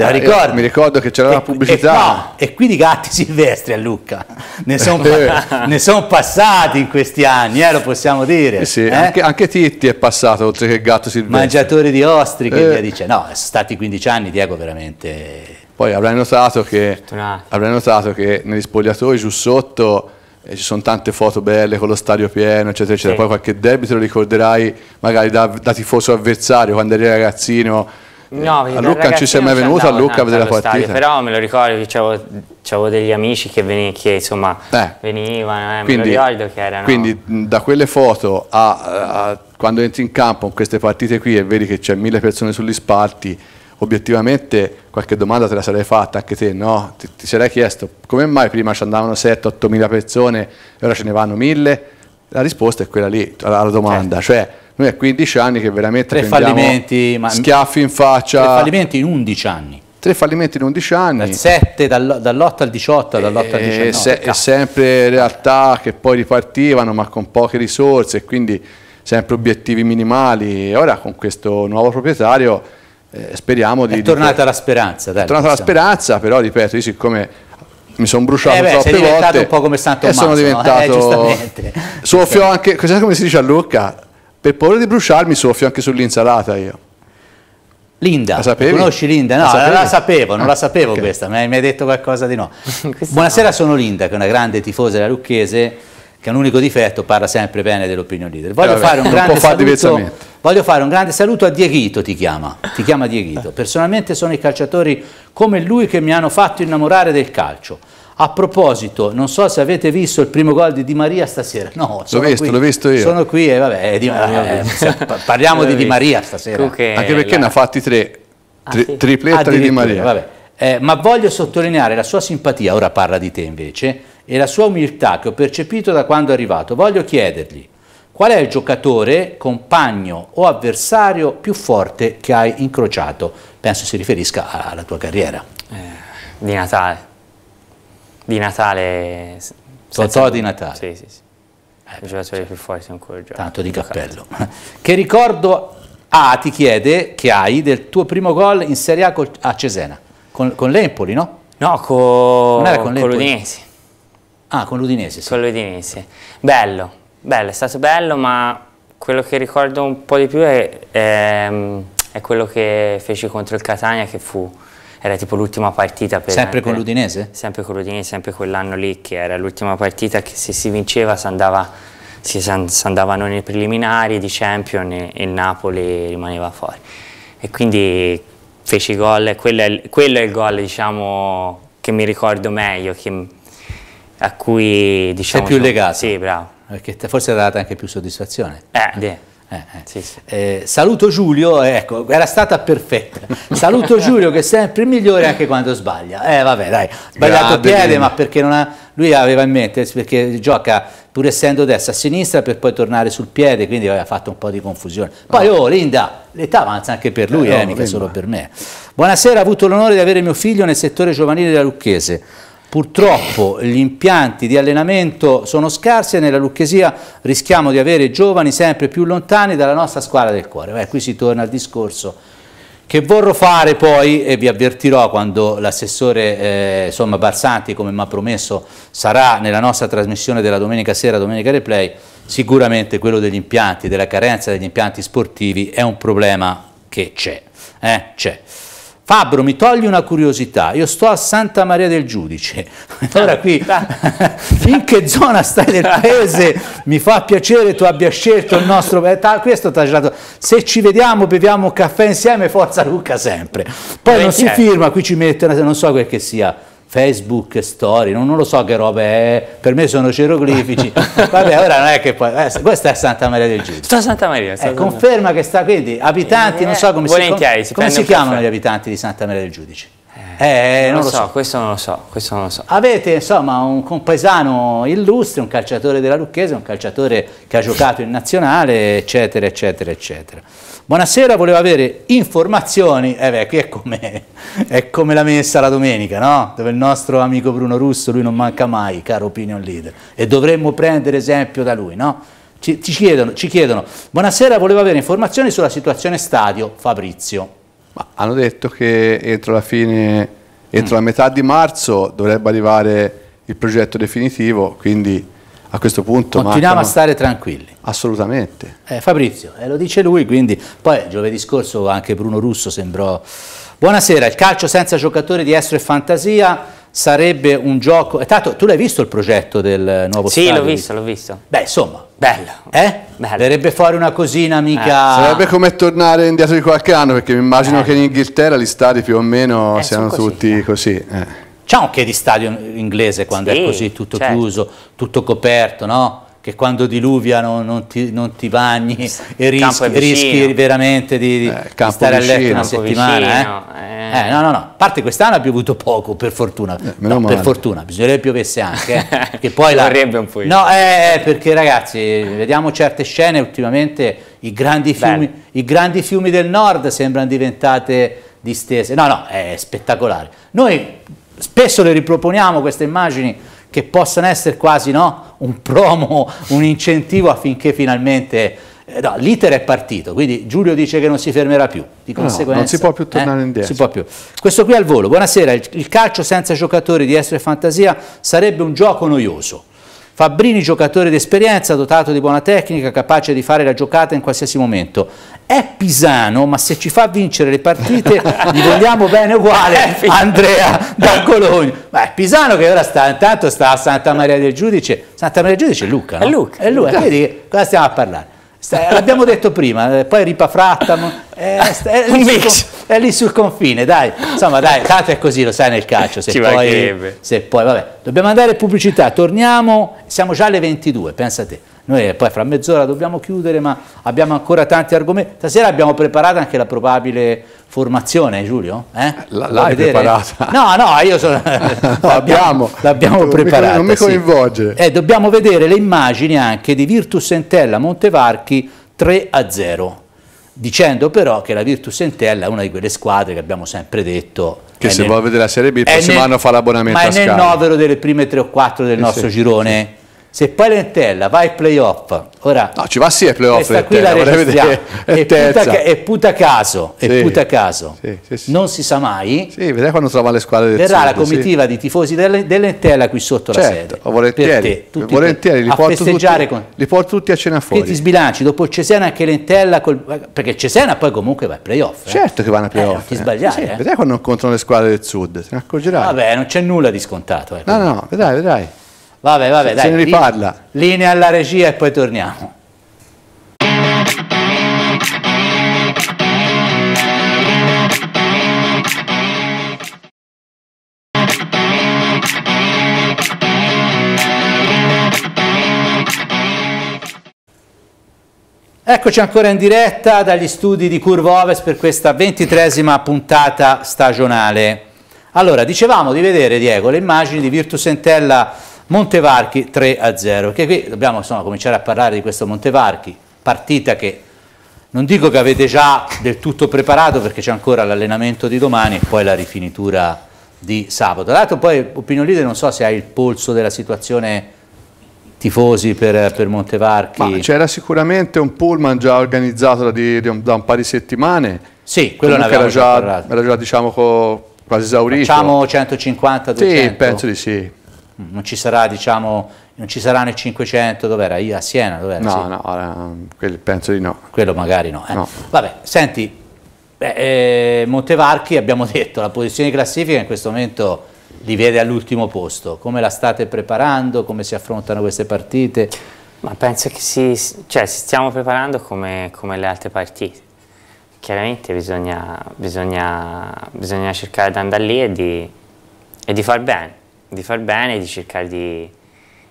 Te la eh, ricordi? mi ricordo che c'era e, una pubblicità. E, no, e qui di gatti silvestri a eh, Lucca. Ne sono [laughs] eh. pa- son passati in questi anni, eh, lo possiamo dire. sì, eh? Anche, anche, Titti è passato oltre che gatto silvestri. Mangiatori di ostriche, eh. via dice. No, sono stati 15 anni, Diego, veramente. Poi avrai notato che, avrai notato che negli spogliatoi giù sotto ci sono tante foto belle con lo stadio pieno, eccetera, eccetera. Sì. Poi qualche debito lo ricorderai magari da, da tifoso avversario quando eri ragazzino No, a eh, Lucca non ci sei mai venuto, a Lucca a vedere la partita. Stadio, però me lo ricordo che avevo degli amici che, veni, che insomma, eh. venivano, eh, quindi, erano... quindi, da quelle foto a, a, quando entri in campo in queste partite qui e vedi che c'è mille persone sugli spalti, obiettivamente qualche domanda te la sarei fatta anche te, no? Ti, ti sarei chiesto come mai prima ci andavano 7-8 mila persone e ora ce ne vanno mille? La risposta è quella lì, alla domanda, certo. cioè noi a 15 anni che veramente tre fallimenti, ma, schiaffi in faccia. Tre fallimenti in 11 anni. Tre fallimenti in 11 anni. Dal 7, dall'8 al 18, eh, dall'8 al 19. Se, e sempre realtà che poi ripartivano ma con poche risorse quindi sempre obiettivi minimali. E ora con questo nuovo proprietario eh, speriamo di... È tornata di... la speranza. Dai, è tornata la speranza, però ripeto, io siccome mi sono bruciato eh beh, troppe volte. diventato un po' come Santo eh, Tommaso. sono eh, diventato... Eh, giustamente. Soffio anche... Cos'è come si dice a Lucca? Per paura di bruciarmi soffio anche sull'insalata io. Linda, la conosci Linda? No, la, la sapevo, non la ah, sapevo okay. questa, mi hai detto qualcosa di [laughs] no. Buonasera, sono Linda, che è una grande tifosa della Lucchese, che ha un unico difetto, parla sempre bene dell'opinion leader. Voglio, eh, fare, un saluto, voglio fare un grande saluto a Dieghito, ti chiama, ti chiama Dieghito. Personalmente sono i calciatori come lui che mi hanno fatto innamorare del calcio. A proposito, non so se avete visto il primo gol di Di Maria stasera. No, l'ho visto, l'ho visto io. Sono qui e vabbè, eh, di, ah, eh, parliamo [laughs] di Di Maria stasera. Okay, Anche perché la... ne ha fatti tre, tre ah, sì. tripletta di Di Maria. Eh, ma voglio sottolineare la sua simpatia, ora parla di te invece, e la sua umiltà che ho percepito da quando è arrivato. Voglio chiedergli qual è il giocatore, compagno o avversario più forte che hai incrociato. Penso si riferisca alla tua carriera. Eh, di Natale di Natale. Totò di Natale. Sì, sì, sì. Eh, Il giocatore più forte ancora gioca. Tanto di cappello. [laughs] Che ricordo ha, ah, ti chiede, che hai del tuo primo gol in Serie A a Cesena? Con, con l'Empoli, no? No, co... con, con l'Udinese. Ah, con l'Udinese, sì. Con l'Udinese. Bello, bello, è stato bello, ma quello che ricordo un po' di più è, è, ehm, è quello che feci contro il Catania, che fu era tipo l'ultima partita. Per, sempre con l'Udinese? Sempre con l'Udinese, sempre quell'anno lì che era l'ultima partita che se si vinceva si andava, si, si andavano nei preliminari di Champions e, e il Napoli rimaneva fuori. E quindi feci gol, quello è, quello è il gol diciamo, che mi ricordo meglio, che, a cui diciamo... Sei più legato? Sì, bravo. Perché forse ha dato anche più soddisfazione. Eh, eh. Eh, eh. sì, sì. Eh, saluto Giulio, eh, ecco, era stata perfetta. Saluto [laughs] Giulio che è sempre migliore anche quando sbaglia. Eh vabbè, dai, sbagliato Grande piede, ma perché non ha lui aveva in mente perché gioca pur essendo destra a sinistra per poi tornare sul piede, quindi aveva fatto un po' di confusione. Poi ah. oh Linda, l'età avanza anche per lui, eh, no, oh, mica solo per me. Buonasera, ho avuto l'onore di avere mio figlio nel settore giovanile della Lucchese. Purtroppo gli impianti di allenamento sono scarsi e nella Lucchesia rischiamo di avere giovani sempre più lontani dalla nostra squadra del cuore. Beh, qui si torna al discorso che vorrò fare poi, e vi avvertirò quando l'assessore eh, Barsanti, come mi ha promesso, sarà nella nostra trasmissione della domenica sera, domenica replay, sicuramente quello degli impianti, della carenza degli impianti sportivi è un problema che c'è. Eh, c'è. Fabbro, mi togli una curiosità, io sto a Santa Maria del Giudice, [laughs] allora qui [laughs] in che zona stai del paese mi fa piacere tu abbia scelto il nostro, questo ti ha se ci vediamo beviamo un caffè insieme, forza Lucca sempre, poi non si certo. firma, qui ci mette, non so quel che sia Facebook Story, non, non, lo so che roba è, per me sono ceroglifici. [laughs] Vabbè, ora non è che poi. Eh, questa è Santa Maria del Giro. Sta Santa Maria. Sta eh, conferma che sta, quindi abitanti, eh, non so eh, come si, come, si chiamano gli abitanti di Santa Maria del Giudice. Eh, eh, non, non, lo so, so, questo non lo so, questo non lo so. Avete insomma un compaesano illustre, un calciatore della Lucchese, un calciatore che ha giocato in nazionale, eccetera, eccetera, eccetera. Buonasera, volevo avere informazioni, eh beh, qui è come, [laughs] è come la messa la domenica, no? Dove il nostro amico Bruno Russo, lui non manca mai, caro opinion leader, e dovremmo prendere esempio da lui, no? Ci, ci chiedono, ci chiedono, buonasera, volevo avere informazioni sulla situazione stadio Fabrizio. Ma hanno detto che entro la fine, entro mm. la metà di marzo dovrebbe arrivare il progetto definitivo, quindi a questo punto... Continuiamo mancano... a stare tranquilli. Assolutamente. Eh, Fabrizio, eh, lo dice lui, quindi poi giovedì scorso anche Bruno Russo sembrò... Buonasera, il calcio senza giocatori di estro e fantasia sarebbe un gioco... Tanto tu l'hai visto il progetto del nuovo sì, stadio? Sì, l'ho visto, l'ho visto. Beh, insomma, Bello, eh? Bello. Verrebbe fuori una cosina mica... Eh. Sarebbe come tornare indietro di qualche anno, perché mi immagino eh. che in Inghilterra gli stadi più o meno eh, siano così, tutti eh. così. Eh. C'è diciamo un che di stadio inglese quando sì, è così, tutto certo. chiuso, tutto coperto, no? che quando diluvia non, non, ti, non ti, bagni [laughs] e rischi, rischi veramente di, eh, di stare a letto una settimana. Eh? eh? Eh. no, no, no. A parte quest'anno ha piovuto poco, per fortuna. Eh, no, per fortuna, bisognerebbe piovesse anche. Eh. che poi [laughs] la... un po'. Io. No, perché ragazzi, vediamo certe scene ultimamente, i grandi, fiumi, i grandi fiumi, del nord sembrano diventate distese. No, no, è spettacolare. Noi spesso le riproponiamo queste immagini che possano essere quasi no, un promo, un incentivo affinché finalmente... Eh, no, l'iter è partito, quindi Giulio dice che non si fermerà più, di conseguenza... No, non si può più tornare eh, indietro. Più. Questo qui al volo, buonasera, il, calcio senza giocatori di Estro e Fantasia sarebbe un gioco noioso Fabbrini, giocatore d'esperienza, dotato di buona tecnica, capace di fare la giocata in qualsiasi momento. È Pisano, ma se ci fa vincere le partite [laughs] gli vogliamo bene uguale eh, Andrea [laughs] da Cologno. Ma è Pisano che ora sta, intanto sta a Santa Maria del Giudice. Santa Maria del Giudice è Luca, no? È Luca. È Luca, quindi esatto. cosa stiamo a parlare? l'abbiamo detto prima, eh, poi ripafrattano, è, eh, eh, è, lì sul, è, lì sul confine, dai, insomma dai, tanto è così, lo sai nel calcio, se, poi, se poi, vabbè, dobbiamo andare in pubblicità, torniamo, siamo già alle 22, pensa a te. Noi eh, poi fra mezz'ora dobbiamo chiudere, ma abbiamo ancora tanti argomenti. Stasera abbiamo preparato anche la probabile formazione, Giulio? Eh? L'hai preparata? [laughs] No, no, io sono... [laughs] l'abbiamo, l'abbiamo preparata. Non mi coinvolge. Sì. Eh, dobbiamo vedere le immagini anche di Virtus Entella Montevarchi 3 a 0 dicendo però che la Virtus Entella è una di quelle squadre che abbiamo sempre detto che se nel, vuole vedere la Serie B il prossimo nel, anno fa l'abbonamento a Sky ma è nel novero delle prime 3 o 4 del eh nostro sì, girone sì se poi l'Entella va ai playoff, ora... No, ci va sì ai playoff l'Entella, vorrei vedere. È, puta, è puta caso, è sì, puta caso. Sì, sì, non si sa mai. Sì, vedrai quando trova le squadre del Verrà la comitiva di tifosi dell'Entella qui sotto certo, la sede. volentieri. Te, tutti volentieri, li porto, tutti, con... li porto tutti a cena fuori. Che ti sbilanci, dopo Cesena anche l'Entella, col... perché Cesena poi comunque va ai playoff. Eh? Certo che vanno ai eh, playoff. Eh, ti sbagliare. Eh. Vedrai quando incontrano le squadre del sud, te ne accorgerai. Vabbè, non c'è nulla di scontato. Ecco. no, no, vedrai, vedrai. Vabbè, vabbè, se, dai. Se ne riparla. Linea alla regia e poi torniamo. Eccoci ancora in diretta dagli studi di Curvo Ovest per questa ventitresima puntata stagionale. Allora, dicevamo di vedere, Diego, le immagini di Virtus Entella Montevarchi 3 a 0, che qui dobbiamo insomma, cominciare a parlare di questo Montevarchi, partita che non dico che avete già del tutto preparato perché c'è ancora l'allenamento di domani e poi la rifinitura di sabato. Tra l'altro poi Opinion Leader non so se hai il polso della situazione tifosi per, per Montevarchi. c'era sicuramente un pullman già organizzato da, un, da un paio di settimane. Sì, quello era già, era già, diciamo, quasi esaurito. Facciamo 150-200? Sì, penso di sì non ci sarà, diciamo, non ci sarà nel 500, dov'era? Io a Siena, dov'era? No, sì. no, eh, penso di no. Quello magari no. Eh. no. Vabbè, senti, beh, eh, Montevarchi abbiamo detto, la posizione di classifica in questo momento li vede all'ultimo posto. Come la state preparando? Come si affrontano queste partite? Ma penso che si, cioè, si stiamo preparando come, come, le altre partite. Chiaramente bisogna, bisogna, bisogna cercare di andare lì e di, e di far bene di far bene e di cercare di,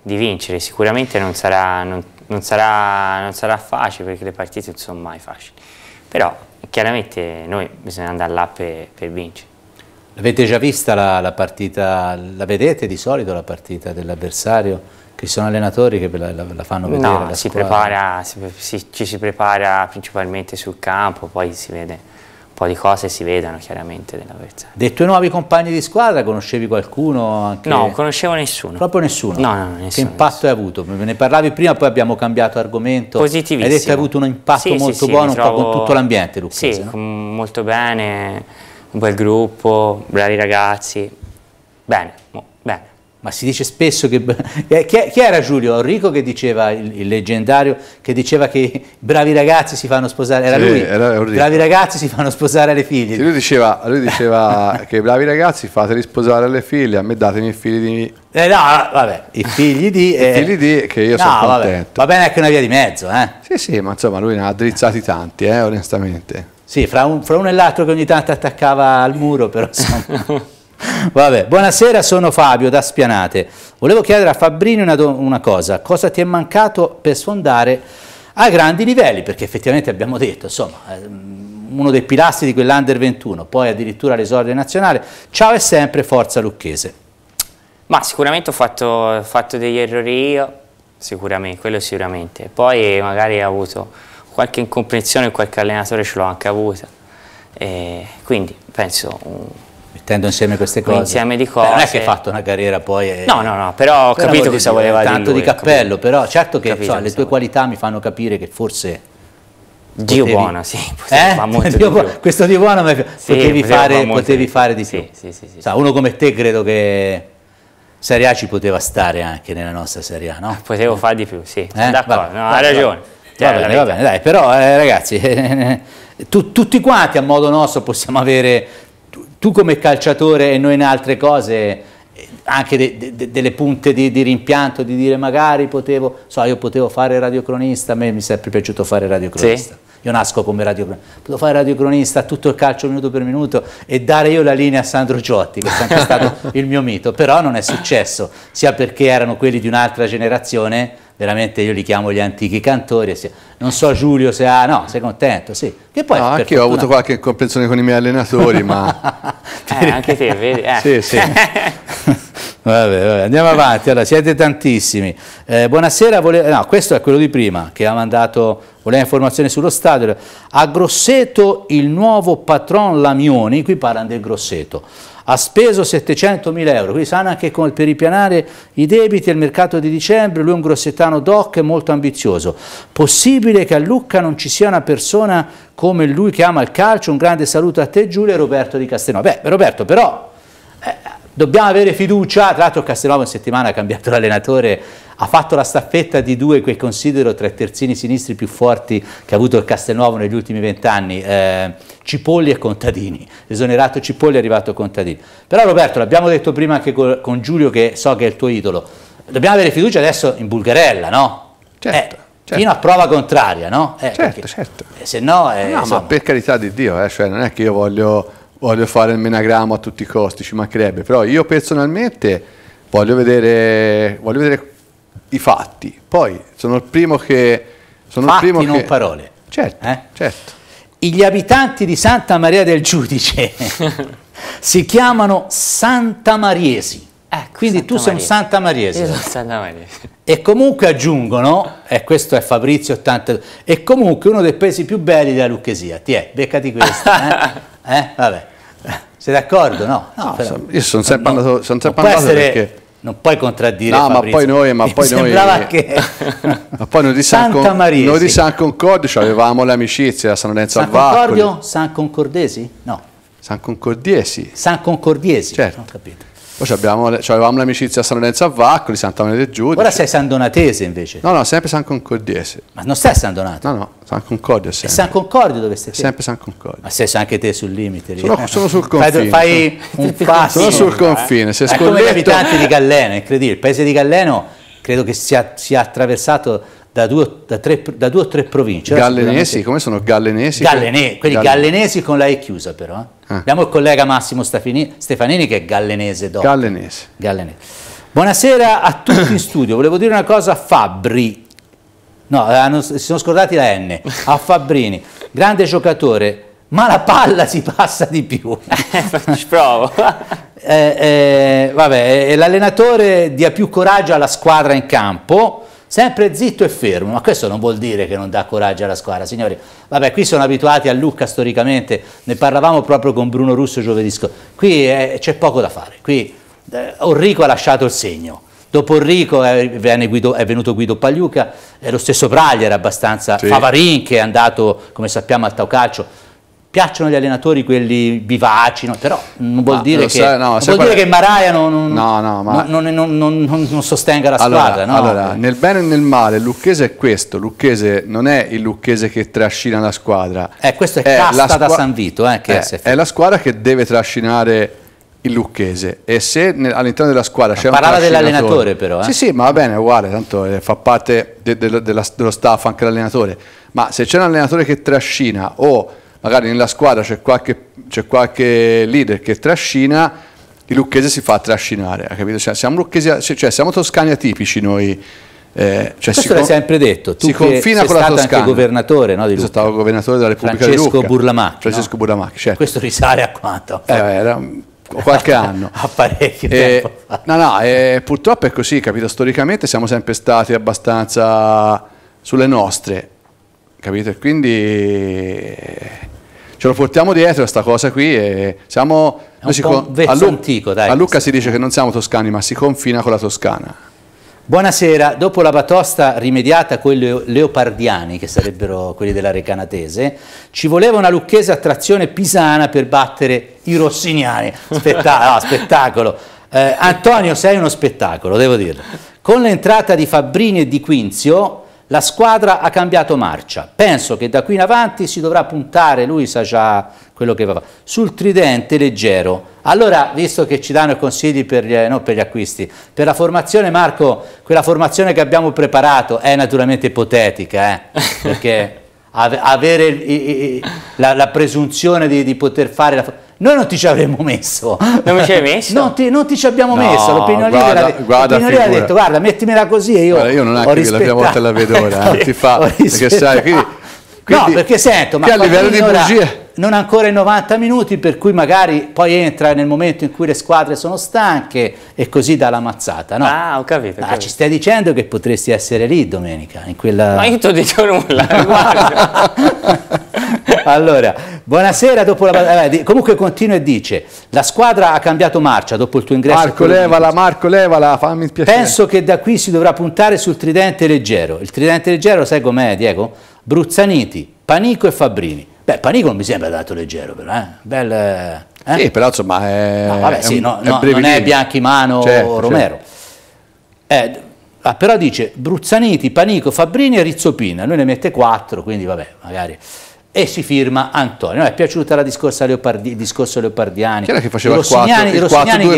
di vincere. Sicuramente non sarà, non, non, sarà, non sarà, facile perché le partite non sono mai facili, però chiaramente noi bisogna andare là per, per vincere. L'avete già vista la, la, partita, la vedete di solito la partita dell'avversario? Che sono allenatori che ve la, la fanno vedere? No, si prepara, si, si, ci si prepara principalmente sul campo, poi si vede po' di cose si vedono chiaramente dell'avversario. Dei tuoi nuovi compagni di squadra conoscevi qualcuno? Anche... No, conoscevo nessuno. Proprio nessuno? No, no, nessuno. Che impatto nessuno. hai avuto? Ne parlavi prima, poi abbiamo cambiato argomento. Positivissimo. Hai detto che hai avuto un impatto sì, molto sì, sì, buono trovo... con tutto l'ambiente, Lucas. Sì, no? molto bene, un bel gruppo, bravi ragazzi. Bene, ma si dice spesso che... [laughs] Eh, chi, chi, era Giulio? Enrico che diceva, il, il, leggendario, che diceva che i bravi ragazzi si fanno sposare... Era sì, lui? Era I bravi ragazzi si fanno sposare le figlie. Sì, lui diceva, lui [laughs] diceva che i bravi ragazzi fateli sposare alle figlie, a me datemi i figli di... Eh, no, vabbè, i figli di... Eh... I figli di che io no, sono contento. Va bene anche una via di mezzo, eh? Sì, sì, ma insomma lui ne ha drizzati tanti, eh, onestamente. Sì, fra, un, fra uno e l'altro che ogni tanto attaccava al muro, però... Insomma. [laughs] Vabbè, buonasera, sono Fabio da Spianate. Volevo chiedere a Fabrini una, una cosa, cosa ti è mancato per sfondare a grandi livelli? Perché effettivamente abbiamo detto, insomma, ehm, uno dei pilastri di quell'Under 21, poi addirittura l'esordio nazionale. Ciao e sempre Forza Lucchese. Ma sicuramente ho fatto, fatto degli errori io, sicuramente, quello sicuramente. Poi magari ho avuto qualche incomprensione, qualche allenatore ce l'ho anche avuta. E quindi penso mettendo insieme queste cose. insieme di cose. Beh, non è che ha fatto una carriera poi. E... Eh, no, no, no, però ho però capito cosa voleva tanto dire. Tanto di cappello, capito. però certo che so, cioè, le tue qualità mi fanno capire che forse Dio potevi... buono, sì, eh? fa cioè, molto Dio di più. Questo Dio buono, ma sì, potevi, fare, potevi fare, di più. Sì, sì, Sa, uno come te credo che Serie A ci poteva stare anche nella nostra Serie A, no? Potevo fare di più, sì, eh? d'accordo, no, hai ragione. Va, bene, va bene, dai, però eh, ragazzi, [laughs] tu, tutti quanti a modo nostro possiamo avere tu come calciatore e noi in altre cose anche de, de, delle punte di, di, rimpianto di dire magari potevo, so, io potevo fare radiocronista, a me mi è sempre piaciuto fare radiocronista. Sì. Io nasco come radiocronista, potevo fare radiocronista tutto il calcio minuto per minuto e dare io la linea a Sandro Ciotti, che è sempre stato [laughs] il mio mito, però non è successo, sia perché erano quelli di un'altra generazione, veramente io li chiamo gli antichi cantori, sia. non so Giulio se ha, no, sei contento, sì. Che poi, no, anche fortuna... io ho avuto qualche comprensione con i miei allenatori, ma... [laughs] eh, anche te, vedi? Eh. Sì, sì. [laughs] Vabbè, vabbè, andiamo avanti, allora, siete tantissimi. Eh, buonasera, vole... no, questo è quello di prima che ha mandato, voleva informazioni sullo stadio. A Grosseto il nuovo patron Lamioni, qui parlano del Grosseto, ha speso 700 mila euro, quindi sanno anche con, per ripianare i debiti al mercato di dicembre, lui è un grossetano doc e molto ambizioso. Possibile che a Lucca non ci sia una persona come lui che ama il calcio? Un grande saluto a te Giulia e Roberto di Castelnuovo. Beh, Roberto però... Eh, Dobbiamo avere fiducia, tra l'altro Castelnuovo in settimana ha cambiato [laughs] l'allenatore, ha fatto la staffetta di due che considero tra i terzini sinistri più forti che ha avuto il Castelnuovo negli ultimi vent'anni, eh, Cipolli e Contadini, esonerato Cipolli è arrivato Contadini. Però Roberto, l'abbiamo detto prima anche con Giulio che so che è il tuo idolo, dobbiamo avere fiducia adesso in Bulgarella, no? Certo. Eh, Certo. fino a prova contraria, no? Eh, certo, certo. Se no, eh, no ma per carità di Dio, eh, cioè non è che io voglio voglio fare il menagramo a tutti i costi, ci mancherebbe, però io personalmente voglio vedere, voglio vedere i fatti, poi sono il primo che... Sono fatti, il primo non che... parole. Certo, eh? certo. Gli abitanti di Santa Maria del Giudice [laughs] si chiamano Santa Mariesi. Ecco, Quindi Santa tu sei un Santa Maria. Io sono Santa Mariese. E comunque aggiungono, e questo è Fabrizio 80, e comunque uno dei paesi più belli della Lucchesia. Ti è, beccati questo. eh? [laughs] eh? Vabbè. Sei d'accordo? No, no, però, io sono sempre no, andato, sono sempre andato essere, perché... Non puoi contraddire No, Fabrizio. ma poi noi... Ma poi noi sembrava che... [laughs] ma poi noi di San, Con, noi di San Concordio cioè avevamo l'amicizia da San Lorenzo San Concordio? San Concordesi? No. San Concordiesi. San Concordiesi, certo. non ho capito. Poi abbiamo, avevamo l'amicizia a San Lorenzo a Vaccoli, Santa Maria del Giudice. Ora sei San Donatese invece? No, no, sempre San Concordiese. Ma non sei San Donato? No, no, San Concordio sempre. E San Concordio dove sei? Sempre San Concordio. Ma sei anche te sul limite lì. Sono, eh? sono sul confine. Fai, fai un passo. Sono sul confine. Se È come gli abitanti di Galleno, incredibile. Il paese di Galleno credo che sia, sia attraversato da due, da, tre, da due, o tre province. Gallenesi, come sono gallenesi? Gallene, quelli gallenesi con la E chiusa però. Eh. Ah. Abbiamo il collega Massimo Stefani, Stefanini che è gallenese dopo. Gallenese. gallenese. Buonasera a tutti in studio, volevo dire una cosa a Fabri, no, eh, hanno, si sono scordati la N, a Fabrini, grande giocatore, ma la palla si passa di più. [laughs] Ci provo. eh, eh, vabbè, eh, l'allenatore dia più coraggio alla squadra in campo, sempre zitto e fermo, ma questo non vuol dire che non dà coraggio alla squadra, signori. Vabbè, qui sono abituati a Lucca storicamente, ne parlavamo proprio con Bruno Russo giovedì scorso, qui eh, c'è poco da fare, qui eh, Orrico ha lasciato il segno. Dopo Enrico è, eh, è, venuto Guido Pagliuca, è eh, lo stesso Praglia era abbastanza, sì. Favarin che è andato, come sappiamo, al Tau Calcio, piacciono gli allenatori quelli vivaci, no? però non vuol, no, dire, che, so, no, non vuol dire, che, Maraia non, ma... non, non, sostenga la squadra. Allora, allora eh. nel bene e nel male, il Lucchese è questo, Lucchese non è il Lucchese che trascina la squadra. Eh, questo è, è casta squa... da San Vito. Eh, che eh, è la squadra che deve trascinare il Lucchese e se all'interno della squadra c'è parlava un parlava dell'allenatore però eh? sì sì ma va bene è uguale tanto eh, fa parte de, de, de, dello staff anche l'allenatore ma se c'è un allenatore che trascina o magari nella squadra c'è qualche, c'è qualche leader che trascina, il lucchese si fa trascinare, capito? Cioè, siamo, lucchesi, cioè, siamo toscani atipici noi. Eh, cioè Questo l'hai con... sempre detto, tu si confina con la stato Toscana. anche governatore no, di Lucca. Sono stato governatore della Repubblica Francesco di Lucca. Burlamacchi. Francesco no? Burlamacchi, certo. Questo risale a quanto? Eh, era qualche anno. [laughs] a parecchio eh, tempo fa. No, no, eh, purtroppo è così, capito? Storicamente siamo sempre stati abbastanza sulle nostre capito? E quindi ce lo portiamo dietro questa cosa qui e siamo... È un po con, a, Lu antico, dai, a Lucca si dice che non siamo toscani ma si confina con la Toscana. Buonasera, dopo la batosta rimediata con i leopardiani, che sarebbero quelli della Recanatese, ci voleva una lucchese attrazione pisana per battere i rossiniani. Spettacolo, no, spettacolo. Eh, Antonio, sei uno spettacolo, devo dirlo. Con l'entrata di Fabbrini e di Quinzio, la squadra ha cambiato marcia. Penso che da qui in avanti si dovrà puntare, lui sa già quello che va, sul tridente leggero. Allora, visto che ci danno consigli per gli, no, per gli acquisti, per la formazione Marco, quella formazione che abbiamo preparato è naturalmente ipotetica, eh? perché [laughs] avere la, la presunzione di, di poter fare la formazione, noi non ti ci avremmo messo. Non mi ci hai messo? [laughs] non, ti, non ti, ci abbiamo no, messo. L'opinione guarda, libera, guarda l'opinione libera ha detto guarda mettimela così e io... Guarda, io non è che la prima volta la vedo ora, [laughs] eh, ti fa... Perché sai, quindi, quindi, no, perché sento, ma... Che a livello di bugia non ancora i 90 minuti, per cui magari poi entra nel momento in cui le squadre sono stanche e così dà la mazzata. No? Ah, ho capito. Ho ah, capito. Ah, ci stai dicendo che potresti essere lì domenica, in quella... Ma io ti ho detto nulla, [laughs] guarda allora, buonasera dopo la eh, comunque continua e dice la squadra ha cambiato marcia dopo il tuo ingresso Marco Levala, Marco Levala, fammi piacere penso che da qui si dovrà puntare sul tridente leggero il tridente leggero sai com'è Diego? Bruzzaniti, Panico e Fabrini beh Panico non mi sembra dato leggero però eh? bel... Eh? Sì, però insomma è, no, vabbè, sì, no, è no, non è Bianchimano certo, certo, Romero certo. Ah, però dice Bruzzaniti, Panico, Fabrini e Rizzopina, lui ne mette 4, quindi vabbè, magari e si firma Antonio. Mi è piaciuta la discorsa Leopardi, il discorso Leopardiani. Chi era che faceva il 4? Il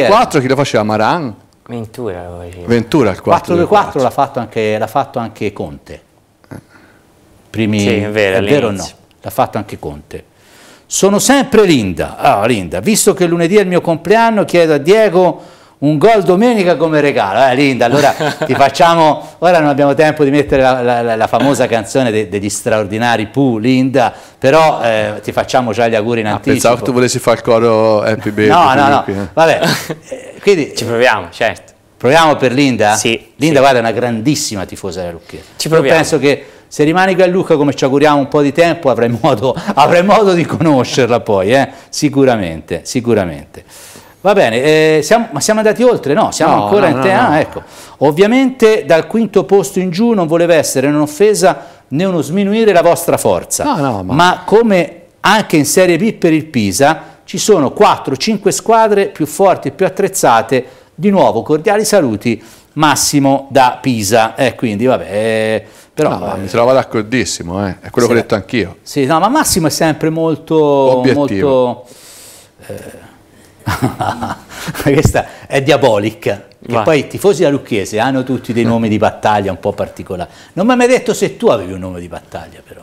4 2 chi lo faceva? Maran? Ventura Ventura il 4-2-4 l'ha fatto, anche, fatto anche Conte. Primi, sì, è vero, è vero o no? L'ha fatto anche Conte. Sono sempre Linda. Ah, Linda, visto che lunedì è il mio compleanno, chiedo a Diego un gol domenica come regalo. Eh, Linda, allora [laughs] ti facciamo. Ora non abbiamo tempo di mettere la, la, la famosa canzone de, degli straordinari Pooh, Linda, però eh, ti facciamo già gli auguri in ah, anticipo. Pensavo che tu volessi fare il coro Happy Birthday. No, no, no. Qui. Eh. Vabbè, [laughs] eh, quindi ci proviamo, certo. Proviamo per Linda? Sì. Linda, sì. guarda, è una grandissima tifosa della Lucchetta. Ci proviamo. Io penso che se rimani qui a Lucca, come ci auguriamo un po' di tempo, avrai modo, [laughs] avrai modo di conoscerla poi, eh? sicuramente, sicuramente. Va bene, eh, siamo, ma siamo andati oltre? No, siamo no, ancora no, in tema. No, ah, ecco. Ovviamente dal quinto posto in giù non voleva essere un'offesa né uno sminuire la vostra forza, ma... ma come anche in Serie B per il Pisa ci sono 4-5 squadre più forti e più attrezzate. Di nuovo, cordiali saluti, Massimo da Pisa. Eh, quindi, vabbè, eh, però, no, eh, mi trovo d'accordissimo, eh. è quello sì, che ho eh. detto anch'io. Sì, no, ma Massimo è sempre molto... Obiettivo. Molto, eh, questa è diabolica. Che poi i tifosi da Lucchese hanno tutti dei nomi di battaglia un po' particolari. Non mi hai mai detto se tu avevi un nome di battaglia, però.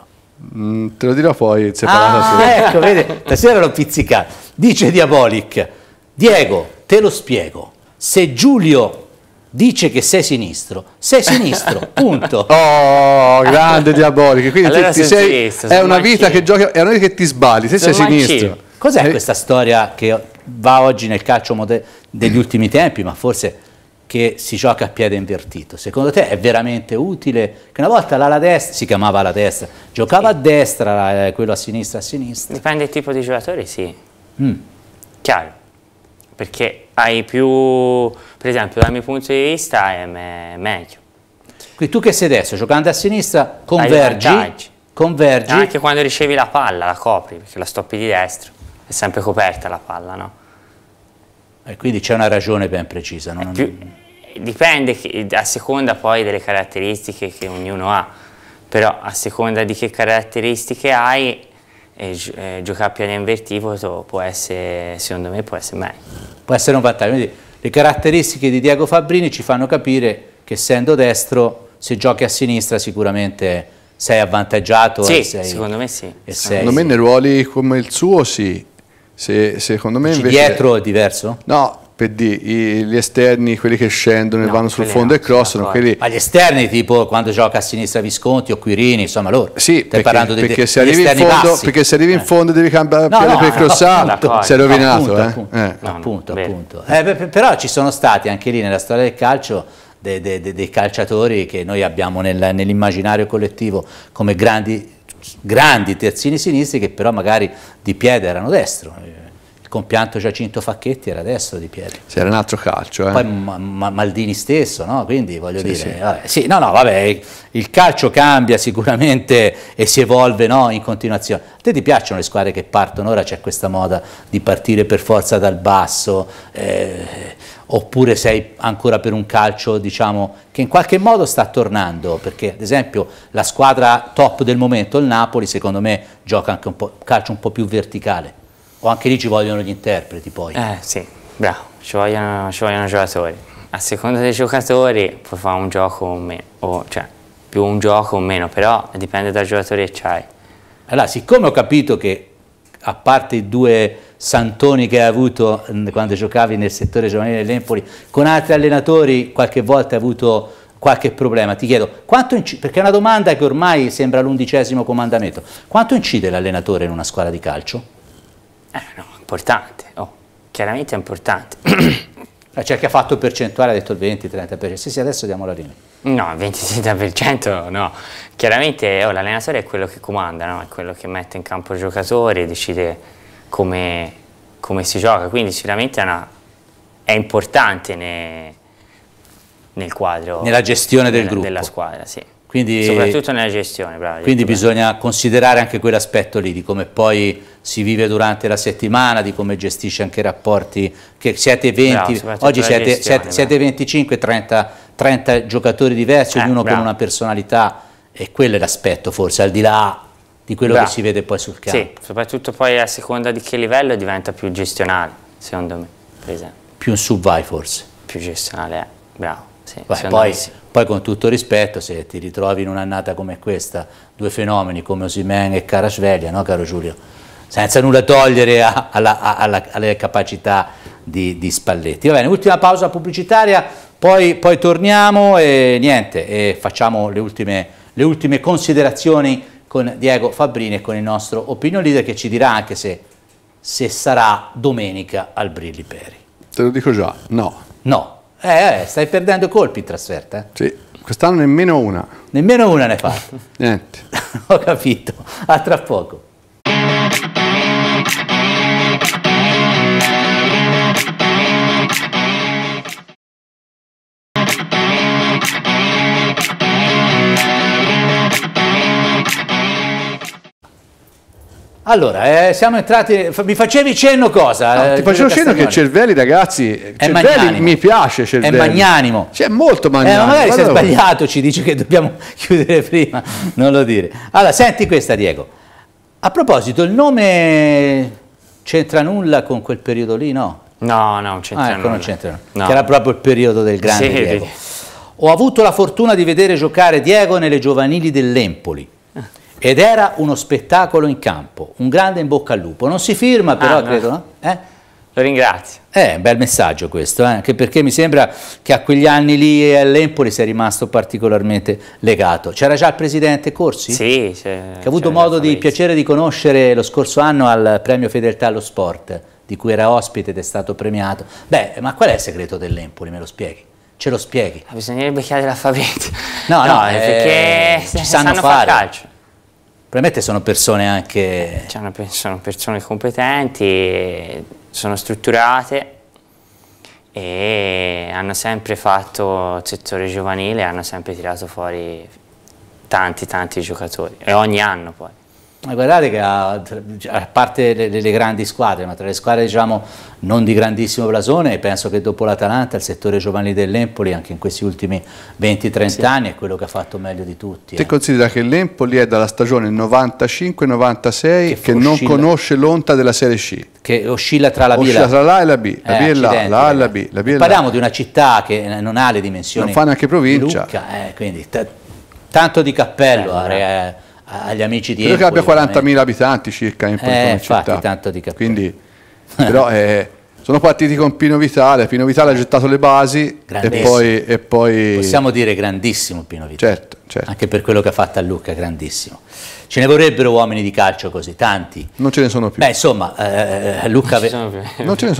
Mm, te lo dirò poi Ah, ecco, vede, stasera l'ho pizzicato. Dice Diabolic, Diego, te lo spiego. Se Giulio dice che sei sinistro, sei sinistro, [laughs] punto. Oh, grande Diabolic. Quindi allora ti, ti sei, sinistra, è, una che vita che giochi, è una vita che ti sbagli, se sono sei sinistro. Cos'è eh. questa storia che Ho, va oggi nel calcio degli ultimi tempi, ma forse che si gioca a piede invertito. Secondo te è veramente utile? Che una volta l'ala destra, si chiamava la destra, giocava sì. a destra, quello a sinistra a sinistra. Dipende dal tipo di giocatore, sì. Mm. Chiaro, perché hai più, per esempio dal mio punto di vista è me meglio. Quindi tu che sei destro, giocando a sinistra, convergi, convergi. Anche quando ricevi la palla la copri, perché la stoppi di destra, è sempre coperta la palla, no? E quindi c'è una ragione ben precisa. Non... Eh, più, dipende a seconda poi delle caratteristiche che ognuno ha, però a seconda di che caratteristiche hai, eh, eh giocare piano invertito può essere, secondo me, può essere meglio. Può essere un vantaggio. Quindi le caratteristiche di Diego Fabbrini ci fanno capire che essendo destro, se giochi a sinistra sicuramente sei avvantaggiato. Sì, sei, secondo me sì. Secondo sei, me sì. nei ruoli come il suo sì, se, secondo me invece... Dietro è diverso? No, per dire, gli esterni, quelli che scendono e no, vanno sul fondo no, e crossano, quelli... Ma gli esterni tipo quando gioca a sinistra Visconti o Quirini, insomma loro. Sì, Stai perché, perché, de- in fondo, perché, se arrivi in eh. fondo, devi cambiare no, no per crossare, no, sei rovinato. Appunto, eh. appunto, eh. appunto, appunto. Eh, però ci sono stati anche lì nella storia del calcio dei, dei, dei calciatori che noi abbiamo nel, nell'immaginario collettivo come grandi grandi terzini sinistri che però magari di piede erano destro. Eh, compianto Giacinto Facchetti era destro di piede. era un altro calcio. Eh? Poi ma, ma, Maldini stesso, no? quindi voglio sì, dire, sì. Vabbè, sì, no, no, vabbè, il calcio cambia sicuramente e si evolve no? in continuazione. A te ti piacciono le squadre che partono, ora c'è questa moda di partire per forza dal basso, eh, oppure sei ancora per un calcio diciamo, che in qualche modo sta tornando, perché ad esempio la squadra top del momento, il Napoli, secondo me gioca anche un calcio un po' più verticale o anche lì ci vogliono gli interpreti poi? Eh sì, bravo, ci vogliono, ci vogliono giocatori. A seconda dei giocatori puoi fare un gioco o meno, o, cioè più un gioco o meno, però dipende dal giocatore che hai. Allora, siccome ho capito che a parte i due santoni che hai avuto mm, quando giocavi nel settore giovanile dell'Empoli, con altri allenatori qualche volta hai avuto qualche problema. Ti chiedo, perché è una domanda che ormai sembra l'undicesimo comandamento, quanto incide l'allenatore in una squadra di calcio? Eh no, importante, oh, chiaramente è importante. [clears throat] cioè, cerca ha fatto percentuale, ha detto il 20-30%, sì sì adesso diamo la linea. No, il 20-30% no, chiaramente oh, l'allenatore è quello che comanda, no? è quello che mette in campo i giocatori, decide come, come, si gioca, quindi sicuramente è, una, è importante ne, nel quadro Nella gestione del della, gruppo. della squadra. Sì. Quindi, Soprattutto nella gestione, bravo. Quindi bisogna bene. considerare anche quell'aspetto lì, di come poi si vive durante la settimana, di come gestisce anche i rapporti, che siete 20, bravo, oggi siete, siete, siete 25, 30, 30, giocatori diversi, eh, ognuno bravo. con una personalità e quello è l'aspetto forse, al di là di quello che si vede poi sul campo. Sì, soprattutto poi a seconda di che livello diventa più gestionale, secondo me, per esempio. Più un sub vai forse. Più gestionale, eh. bravo. Sì, Vai, poi, poi, con tutto rispetto, se ti ritrovi in un'annata come questa, due fenomeni come Osimen e Carasveglia, no caro Giulio? Senza nulla togliere a, alla, alla, alle capacità di, di, Spalletti. Va bene, ultima pausa pubblicitaria, poi, poi torniamo e niente, e facciamo le ultime, le ultime considerazioni con Diego Fabrini e con il nostro opinion leader che ci dirà anche se, se sarà domenica al Brilli Peri. Te lo dico già, no. No, eh, eh, stai perdendo colpi in trasferta. Eh. Sì, quest'anno nemmeno una. Nemmeno una ne hai fatta. Niente. [laughs] Ho capito. A tra poco. Allora, eh, siamo entrati, mi facevi cenno cosa? No, eh, ti facevo cenno che Cervelli, ragazzi, Cervelli magnanimo. mi piace Cervelli. È magnanimo. C'è molto eh, magnanimo. Eh, ma magari se è sbagliato ci dici che dobbiamo [laughs] chiudere prima, non lo dire. Allora, senti questa Diego. A proposito, il nome c'entra nulla con quel periodo lì, no? No, no, c'entra ah, ecco, nulla. Non c'entra nulla. No. Che era proprio il periodo del grande sì. Diego. Ho avuto la fortuna di vedere giocare Diego nelle giovanili dell'Empoli ed era uno spettacolo in campo, un grande in bocca al lupo. Non si firma però, ah, no. credo, no? Eh? Lo ringrazio. È eh, un bel messaggio questo, eh? anche perché mi sembra che a quegli anni lì e all'Empoli sia rimasto particolarmente legato. C'era già il presidente Corsi? Sì. Che ha avuto modo di piacere di conoscere lo scorso anno al premio Fedeltà allo Sport, di cui era ospite ed è stato premiato. Beh, ma qual è il segreto dell'Empoli? Me lo spieghi? Ce lo spieghi? Ma Bisognerebbe chiedere l'alfabeto. No, no, no eh, perché ci sanno, sanno fare. Far calcio. Probabilmente sono persone anche... Cioè, sono persone competenti, sono strutturate e hanno sempre fatto il settore giovanile, hanno sempre tirato fuori tanti tanti giocatori e ogni anno poi. Guardate che a, cioè, a parte le, le, grandi squadre, ma tra le squadre diciamo non di grandissimo blasone, penso che dopo l'Atalanta il settore giovanile dell'Empoli anche in questi ultimi 20-30 sì. anni è quello che ha fatto meglio di tutti. Te eh. considera che l'Empoli è dalla stagione 95-96 che, che non conosce l'onta della Serie C. Che oscilla tra la B, oscilla tra la e la B, la B eh, e la, la A e la B. La B e parliamo là. di una città che non ha le dimensioni. Non fa neanche provincia. Lucca, eh, quindi tanto di cappello. Eh, agli amici di Credo Empoli. che abbia 40.000 abitanti circa Empoli eh, come città. tanto di capire. Quindi, [laughs] però eh, sono partiti con Pino Vitale, Pino Vitale ha gettato le basi e poi, e poi, Possiamo dire grandissimo Pino Vitale. Certo, certo. Anche per quello che ha fatto a Lucca, grandissimo. Ce ne vorrebbero uomini di calcio così, tanti. Non ce ne sono più. Beh, insomma, eh, Lucca, ave...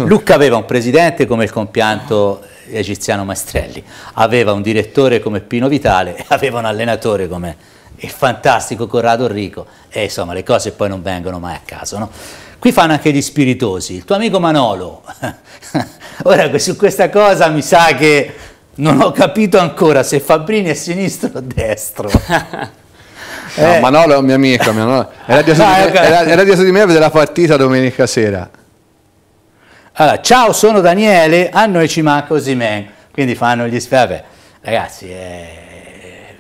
Lucca aveva un presidente come il compianto egiziano Maestrelli, aveva un direttore come Pino Vitale e aveva un allenatore come il fantastico Corrado Enrico, e eh, insomma le cose poi non vengono mai a caso, no? Qui fanno anche gli spiritosi, il tuo amico Manolo, [laughs] ora su questa cosa mi sa che non ho capito ancora se Fabbrini è sinistro o destro. [laughs] no, eh. Manolo è un mio amico, Manolo. Era, dietro ah, me, era, era dietro di me della partita domenica sera. Allora, ciao, sono Daniele, a noi ci manca Osimen, quindi fanno gli... Vabbè, ragazzi, eh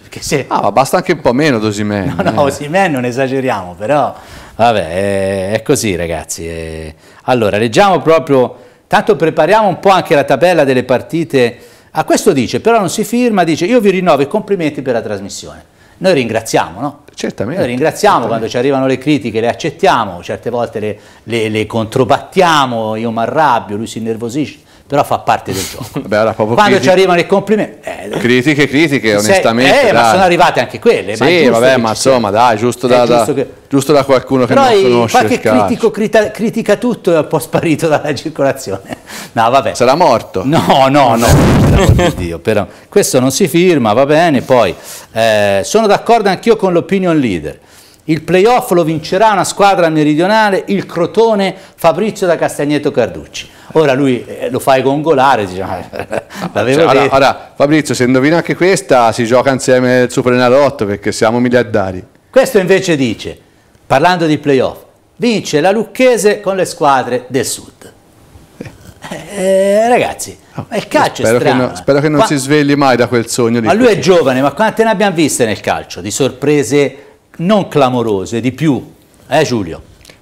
perché se... Ah, ma basta anche un po' meno Dosimen. No, no, Dosimen eh. non esageriamo, però vabbè, è così ragazzi. Allora, leggiamo proprio, tanto prepariamo un po' anche la tabella delle partite. A questo dice, però non si firma, dice io vi rinnovo i complimenti per la trasmissione. Noi ringraziamo, no? Certamente. Noi ringraziamo certamente. quando ci arrivano le critiche, le accettiamo, certe volte le, le, le controbattiamo, io mi arrabbio, lui si innervosisce però fa parte del gioco. Beh, Quando ci arrivano i complimenti... Eh, critiche, critiche, onestamente. Eh, dai. ma sono arrivate anche quelle. Sì, ma vabbè, ma insomma, dai, giusto da, giusto, da, che... giusto da, qualcuno però che non conosce qualche critico crita, critica tutto è un po' sparito dalla circolazione. [laughs] No, vabbè. Sarà morto? No, no, no, Dio, però. Questo non si firma, va bene, poi... Eh, sono d'accordo anch'io con l'opinion leader il playoff lo vincerà una squadra meridionale, il Crotone, Fabrizio da Castagneto Carducci. Ora lui eh, lo fai gongolare, diciamo. Ah, [laughs] cioè, ora, ora, Fabrizio, se indovina anche questa, si gioca insieme il Supernalotto perché siamo miliardari. Questo invece dice, parlando di playoff, vince la Lucchese con le squadre del Sud. Eh, eh ragazzi, oh, ma il calcio spero è strano. Che no, eh. spero che non Qua... si svegli mai da quel sogno. Di ma lui così. è giovane, ma quante ne abbiamo viste nel calcio? Di sorprese non clamorose, di più, eh Giulio?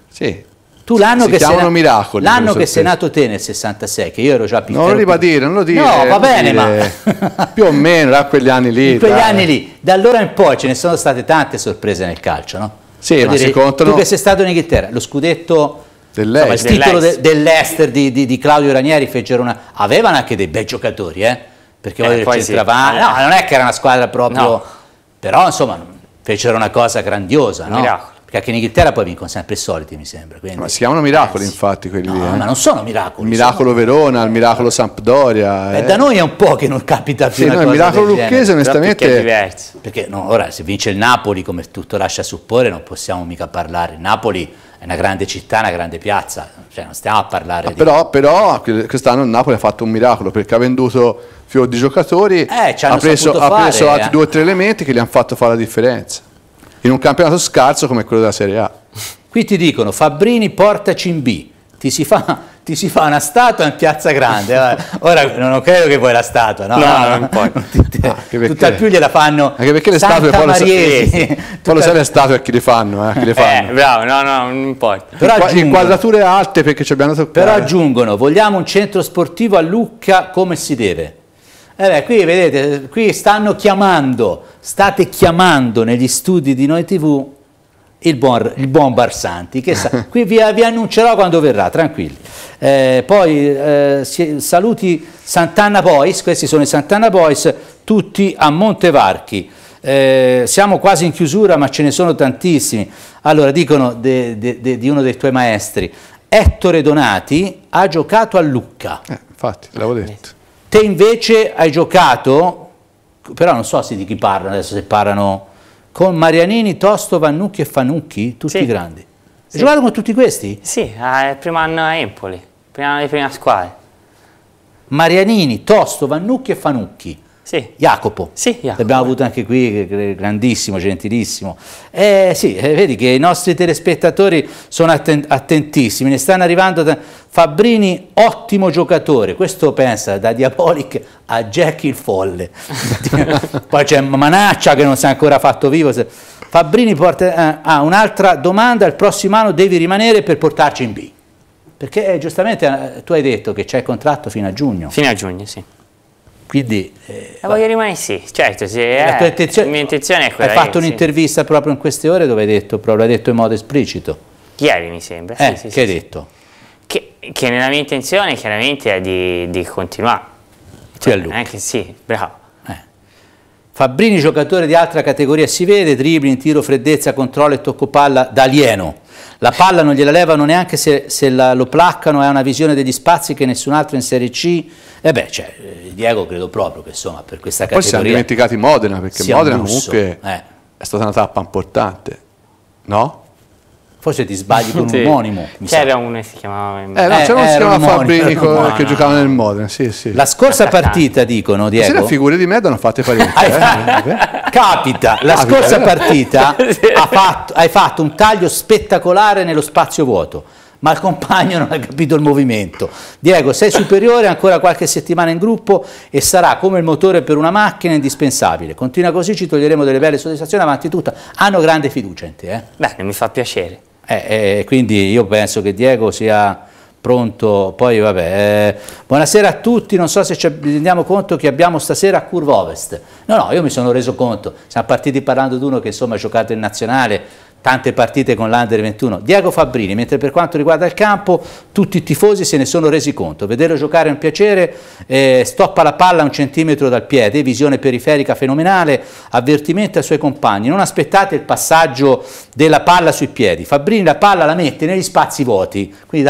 Sì. Tu l'anno si che, sei, na miracoli, l'anno che sei nato te nel 66, che io ero già piccolo. Non lo ribadire, non lo dire. No, va bene, dire, ma... [laughs] più o meno, da quegli anni lì. In quegli dai. anni lì. Da allora in poi ce ne sono state tante sorprese nel calcio, no? Sì, Voglio ma dire, si contano... Tu che sei stato in Inghilterra, lo scudetto... Insomma, il titolo dell'Ester di, di, di, Claudio Ranieri fecero una... Avevano anche dei bei giocatori, eh? Perché eh, voglio dire, Sì. Eh. No, non è che era una squadra proprio... No. Però, insomma, fecero una cosa grandiosa, no? Miracolo. Perché anche in Inghilterra poi vincono sempre i soliti, mi sembra. Quindi... Ma si chiamano miracoli, eh, infatti, quelli no, lì. Eh. Ma non sono miracoli. Il miracolo sono... Verona, il miracolo Sampdoria. Eh, eh. Da noi è un po' che non capita più. Sì, no, il miracolo lucchese, onestamente. Perché è diverso. Perché no, ora, se vince il Napoli, come tutto lascia supporre, non possiamo mica parlare. Napoli è una grande città, una grande piazza, cioè non stiamo a parlare ah, di... Però, però quest'anno il Napoli ha fatto un miracolo perché ha venduto fior di giocatori, eh, ha, preso, ha fare, preso, altri eh. due o tre elementi che gli hanno fatto fare la differenza, in un campionato scarso come quello della Serie A. Qui ti dicono Fabbrini portaci in B, ti si, fa, ti si fa, una statua in Piazza Grande. Ora non credo che vuoi la statua, no? No, non poi. Tutte, ah, tutt'al più gliela fanno. Anche perché le statue poi, Mariesi, eh, [laughs] poi tutta... lo sai le statue a chi le fanno, eh, le eh, fanno. Eh, bravo, no, no, non importa. Però inquadrature alte perché ci abbiamo toccato. Però aggiungono: vogliamo un centro sportivo a Lucca come si deve. Eh beh, qui vedete, qui stanno chiamando, state chiamando negli studi di Noi TV il buon, il buon Barsanti, che sa, qui vi, vi, annuncerò quando verrà, tranquilli. Eh, poi eh, saluti Sant'Anna Boys, questi sono i Sant'Anna Boys, tutti a Montevarchi. Eh, siamo quasi in chiusura, ma ce ne sono tantissimi. Allora, dicono di uno dei tuoi maestri, Ettore Donati ha giocato a Lucca. Eh, infatti, l'avevo ah, detto. Te invece hai giocato, però non so se di chi parlano adesso, se parlano con Marianini, Tosto, Vannucchi e Fanucchi, tutti sì. grandi. Sì. Giocato con tutti questi? Sì, al ah, primo anno a Empoli, primo anno di prima squadra. Marianini, Tosto, Vannucchi e Fanucchi. Sì. Jacopo. Sì, Jacopo. L'abbiamo avuto anche qui, grandissimo, gentilissimo. Eh, sì, eh, vedi che i nostri telespettatori sono atten attentissimi, ne stanno arrivando... Fabrini, ottimo giocatore, questo pensa da Diabolic a Jack il Folle. [laughs] Poi c'è Manaccia che non si è ancora fatto vivo. Fabrini porta, ah, un'altra domanda, il prossimo anno devi rimanere per portarci in B. Perché eh, giustamente eh, tu hai detto che c'è il contratto fino a giugno. Fino a giugno, sì. Quindi, eh, la voglio rimanere sì, certo, se eh, è, intenzione, mia intenzione è quella. Hai fatto un'intervista sì. proprio in queste ore dove hai detto, proprio, l'hai detto in modo esplicito. Ieri mi sembra. Eh, sì, sì, che hai detto? Che, che, nella mia intenzione chiaramente è di, di continuare. Cioè, sì, anche eh, sì, bravo. Eh. giocatore di altra categoria, si vede, dribbling, tiro, freddezza, controllo e tocco palla d'alieno la palla non gliela levano neanche se, se la, lo placcano, ha una visione degli spazi che nessun altro in Serie C. E eh beh, cioè, eh, Diego credo proprio che insomma per questa Ma categoria... Poi siamo dimenticati Modena, perché Modena comunque eh. è stata una tappa importante, no? Forse ti sbagli con [laughs] sì. un omonimo. C'era uno che si chiamava... In... Eh, no, eh, c'era uno che si chiamava Fabrico no, [laughs] che giocava nel Modena, sì, sì. La scorsa Attaccante. partita, dicono, Diego... Sì, le figure di me hanno fatte parecchie. eh. [laughs] Capita, la Capita. scorsa eh. partita ha fatto, hai fatto un taglio spettacolare nello spazio vuoto ma il compagno non ha capito il movimento. Diego, sei superiore ancora qualche settimana in gruppo e sarà come il motore per una macchina indispensabile. Continua così, ci toglieremo delle belle soddisfazioni avanti tutta. Hanno grande fiducia in te. Eh? Bene, mi fa piacere. Eh, eh, quindi io penso che Diego sia pronto, poi vabbè. Eh, buonasera a tutti, non so se ci rendiamo conto che abbiamo stasera a Curva Ovest. No, no, io mi sono reso conto, siamo partiti parlando di uno che insomma ha giocato in nazionale, tante partite con l'Under 21, Diego Fabbrini, mentre per quanto riguarda il campo tutti i tifosi se ne sono resi conto, vederlo giocare è un piacere, eh, stoppa la palla un centimetro dal piede, visione periferica fenomenale, avvertimento ai suoi compagni, non aspettate il passaggio della palla sui piedi, Fabbrini la palla la mette negli spazi vuoti, quindi,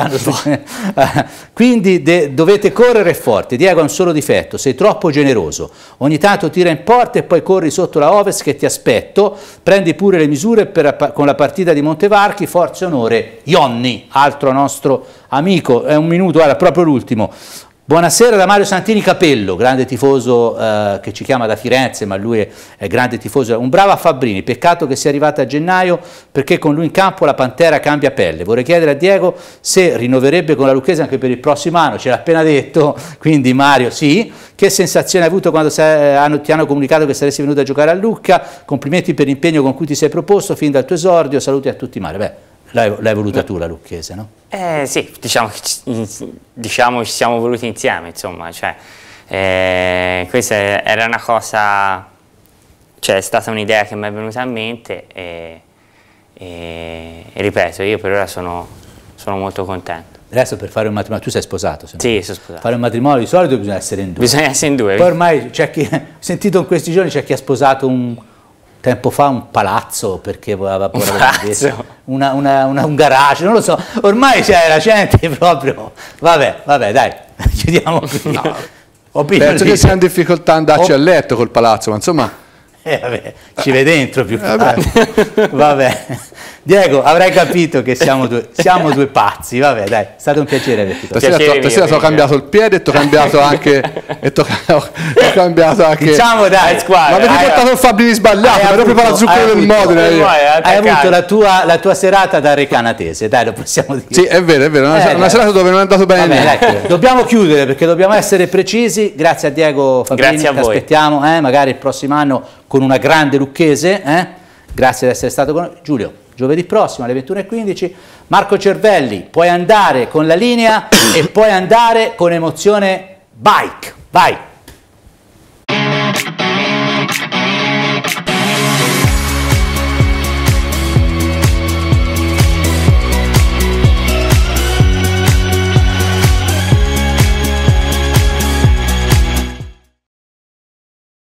[laughs] quindi dovete correre forte, Diego ha un solo difetto, sei troppo generoso, ogni tanto tira in porta e poi corri sotto la Oves che ti aspetto, prendi pure le misure per, con la partita di Montevarchi, forza e onore, Ionni, altro nostro amico, è un minuto, era proprio l'ultimo, Buonasera da Mario Santini Capello, grande tifoso eh, che ci chiama da Firenze, ma lui è, è grande tifoso, un bravo a Fabbrini, peccato che sia arrivato a gennaio perché con lui in campo la Pantera cambia pelle. Vorrei chiedere a Diego se rinnoverebbe con la Lucchese anche per il prossimo anno, ce l'ha appena detto, [laughs] quindi Mario sì. Che sensazione hai avuto quando hanno, ti hanno comunicato che saresti venuto a giocare a Lucca? Complimenti per l'impegno con cui ti sei proposto fin dal tuo esordio, saluti a tutti Mario. Beh, L'hai voluta tu la Lucchese, no? Eh sì, diciamo che diciamo, ci siamo voluti insieme, insomma, cioè, eh, questa era una cosa, cioè è stata un'idea che mi è venuta in mente e, e, e ripeto, io per ora sono, sono molto contento. Adesso per fare un matrimonio, tu sei sposato? Sempre. Sì, sono sposato. Fare un matrimonio di solito bisogna essere in due. Bisogna essere in due. Poi ormai c'è chi, ho [laughs] sentito in questi giorni, c'è chi ha sposato un tempo fa un palazzo perché voleva paura un, palazzo. Una, una, una, un garage, non lo so, ormai c'era gente [laughs] proprio, vabbè, vabbè dai, [laughs] chiudiamo qui. No. Penso che sia in difficoltà andarci oh. a letto col palazzo, ma insomma... Eh, vabbè, ci vede dentro più che eh, vabbè. vabbè. Diego, avrai capito che siamo due, siamo due pazzi, vabbè dai, è stato un piacere averti qua. Stasera ho cambiato il piede e ti ho cambiato anche... e t'ho, ho cambiato anche... Diciamo dai squadra... Ma avete portato il Fabrini sbagliato, però la zucchero del Modena. Eh, eh. Hai avuto la tua, la tua, serata da recanatese, dai lo possiamo dire. Sì, è vero, è vero, una, eh, una serata dove non è andato bene. Vabbè, dai, dobbiamo chiudere perché dobbiamo essere precisi, grazie a Diego Fabrini, grazie a voi. aspettiamo eh, magari il prossimo anno con una grande lucchese, eh? grazie di essere stato con noi. Giulio giovedì prossimo alle 21.15. Marco Cervelli, puoi andare con la linea e puoi andare con emozione bike. Vai!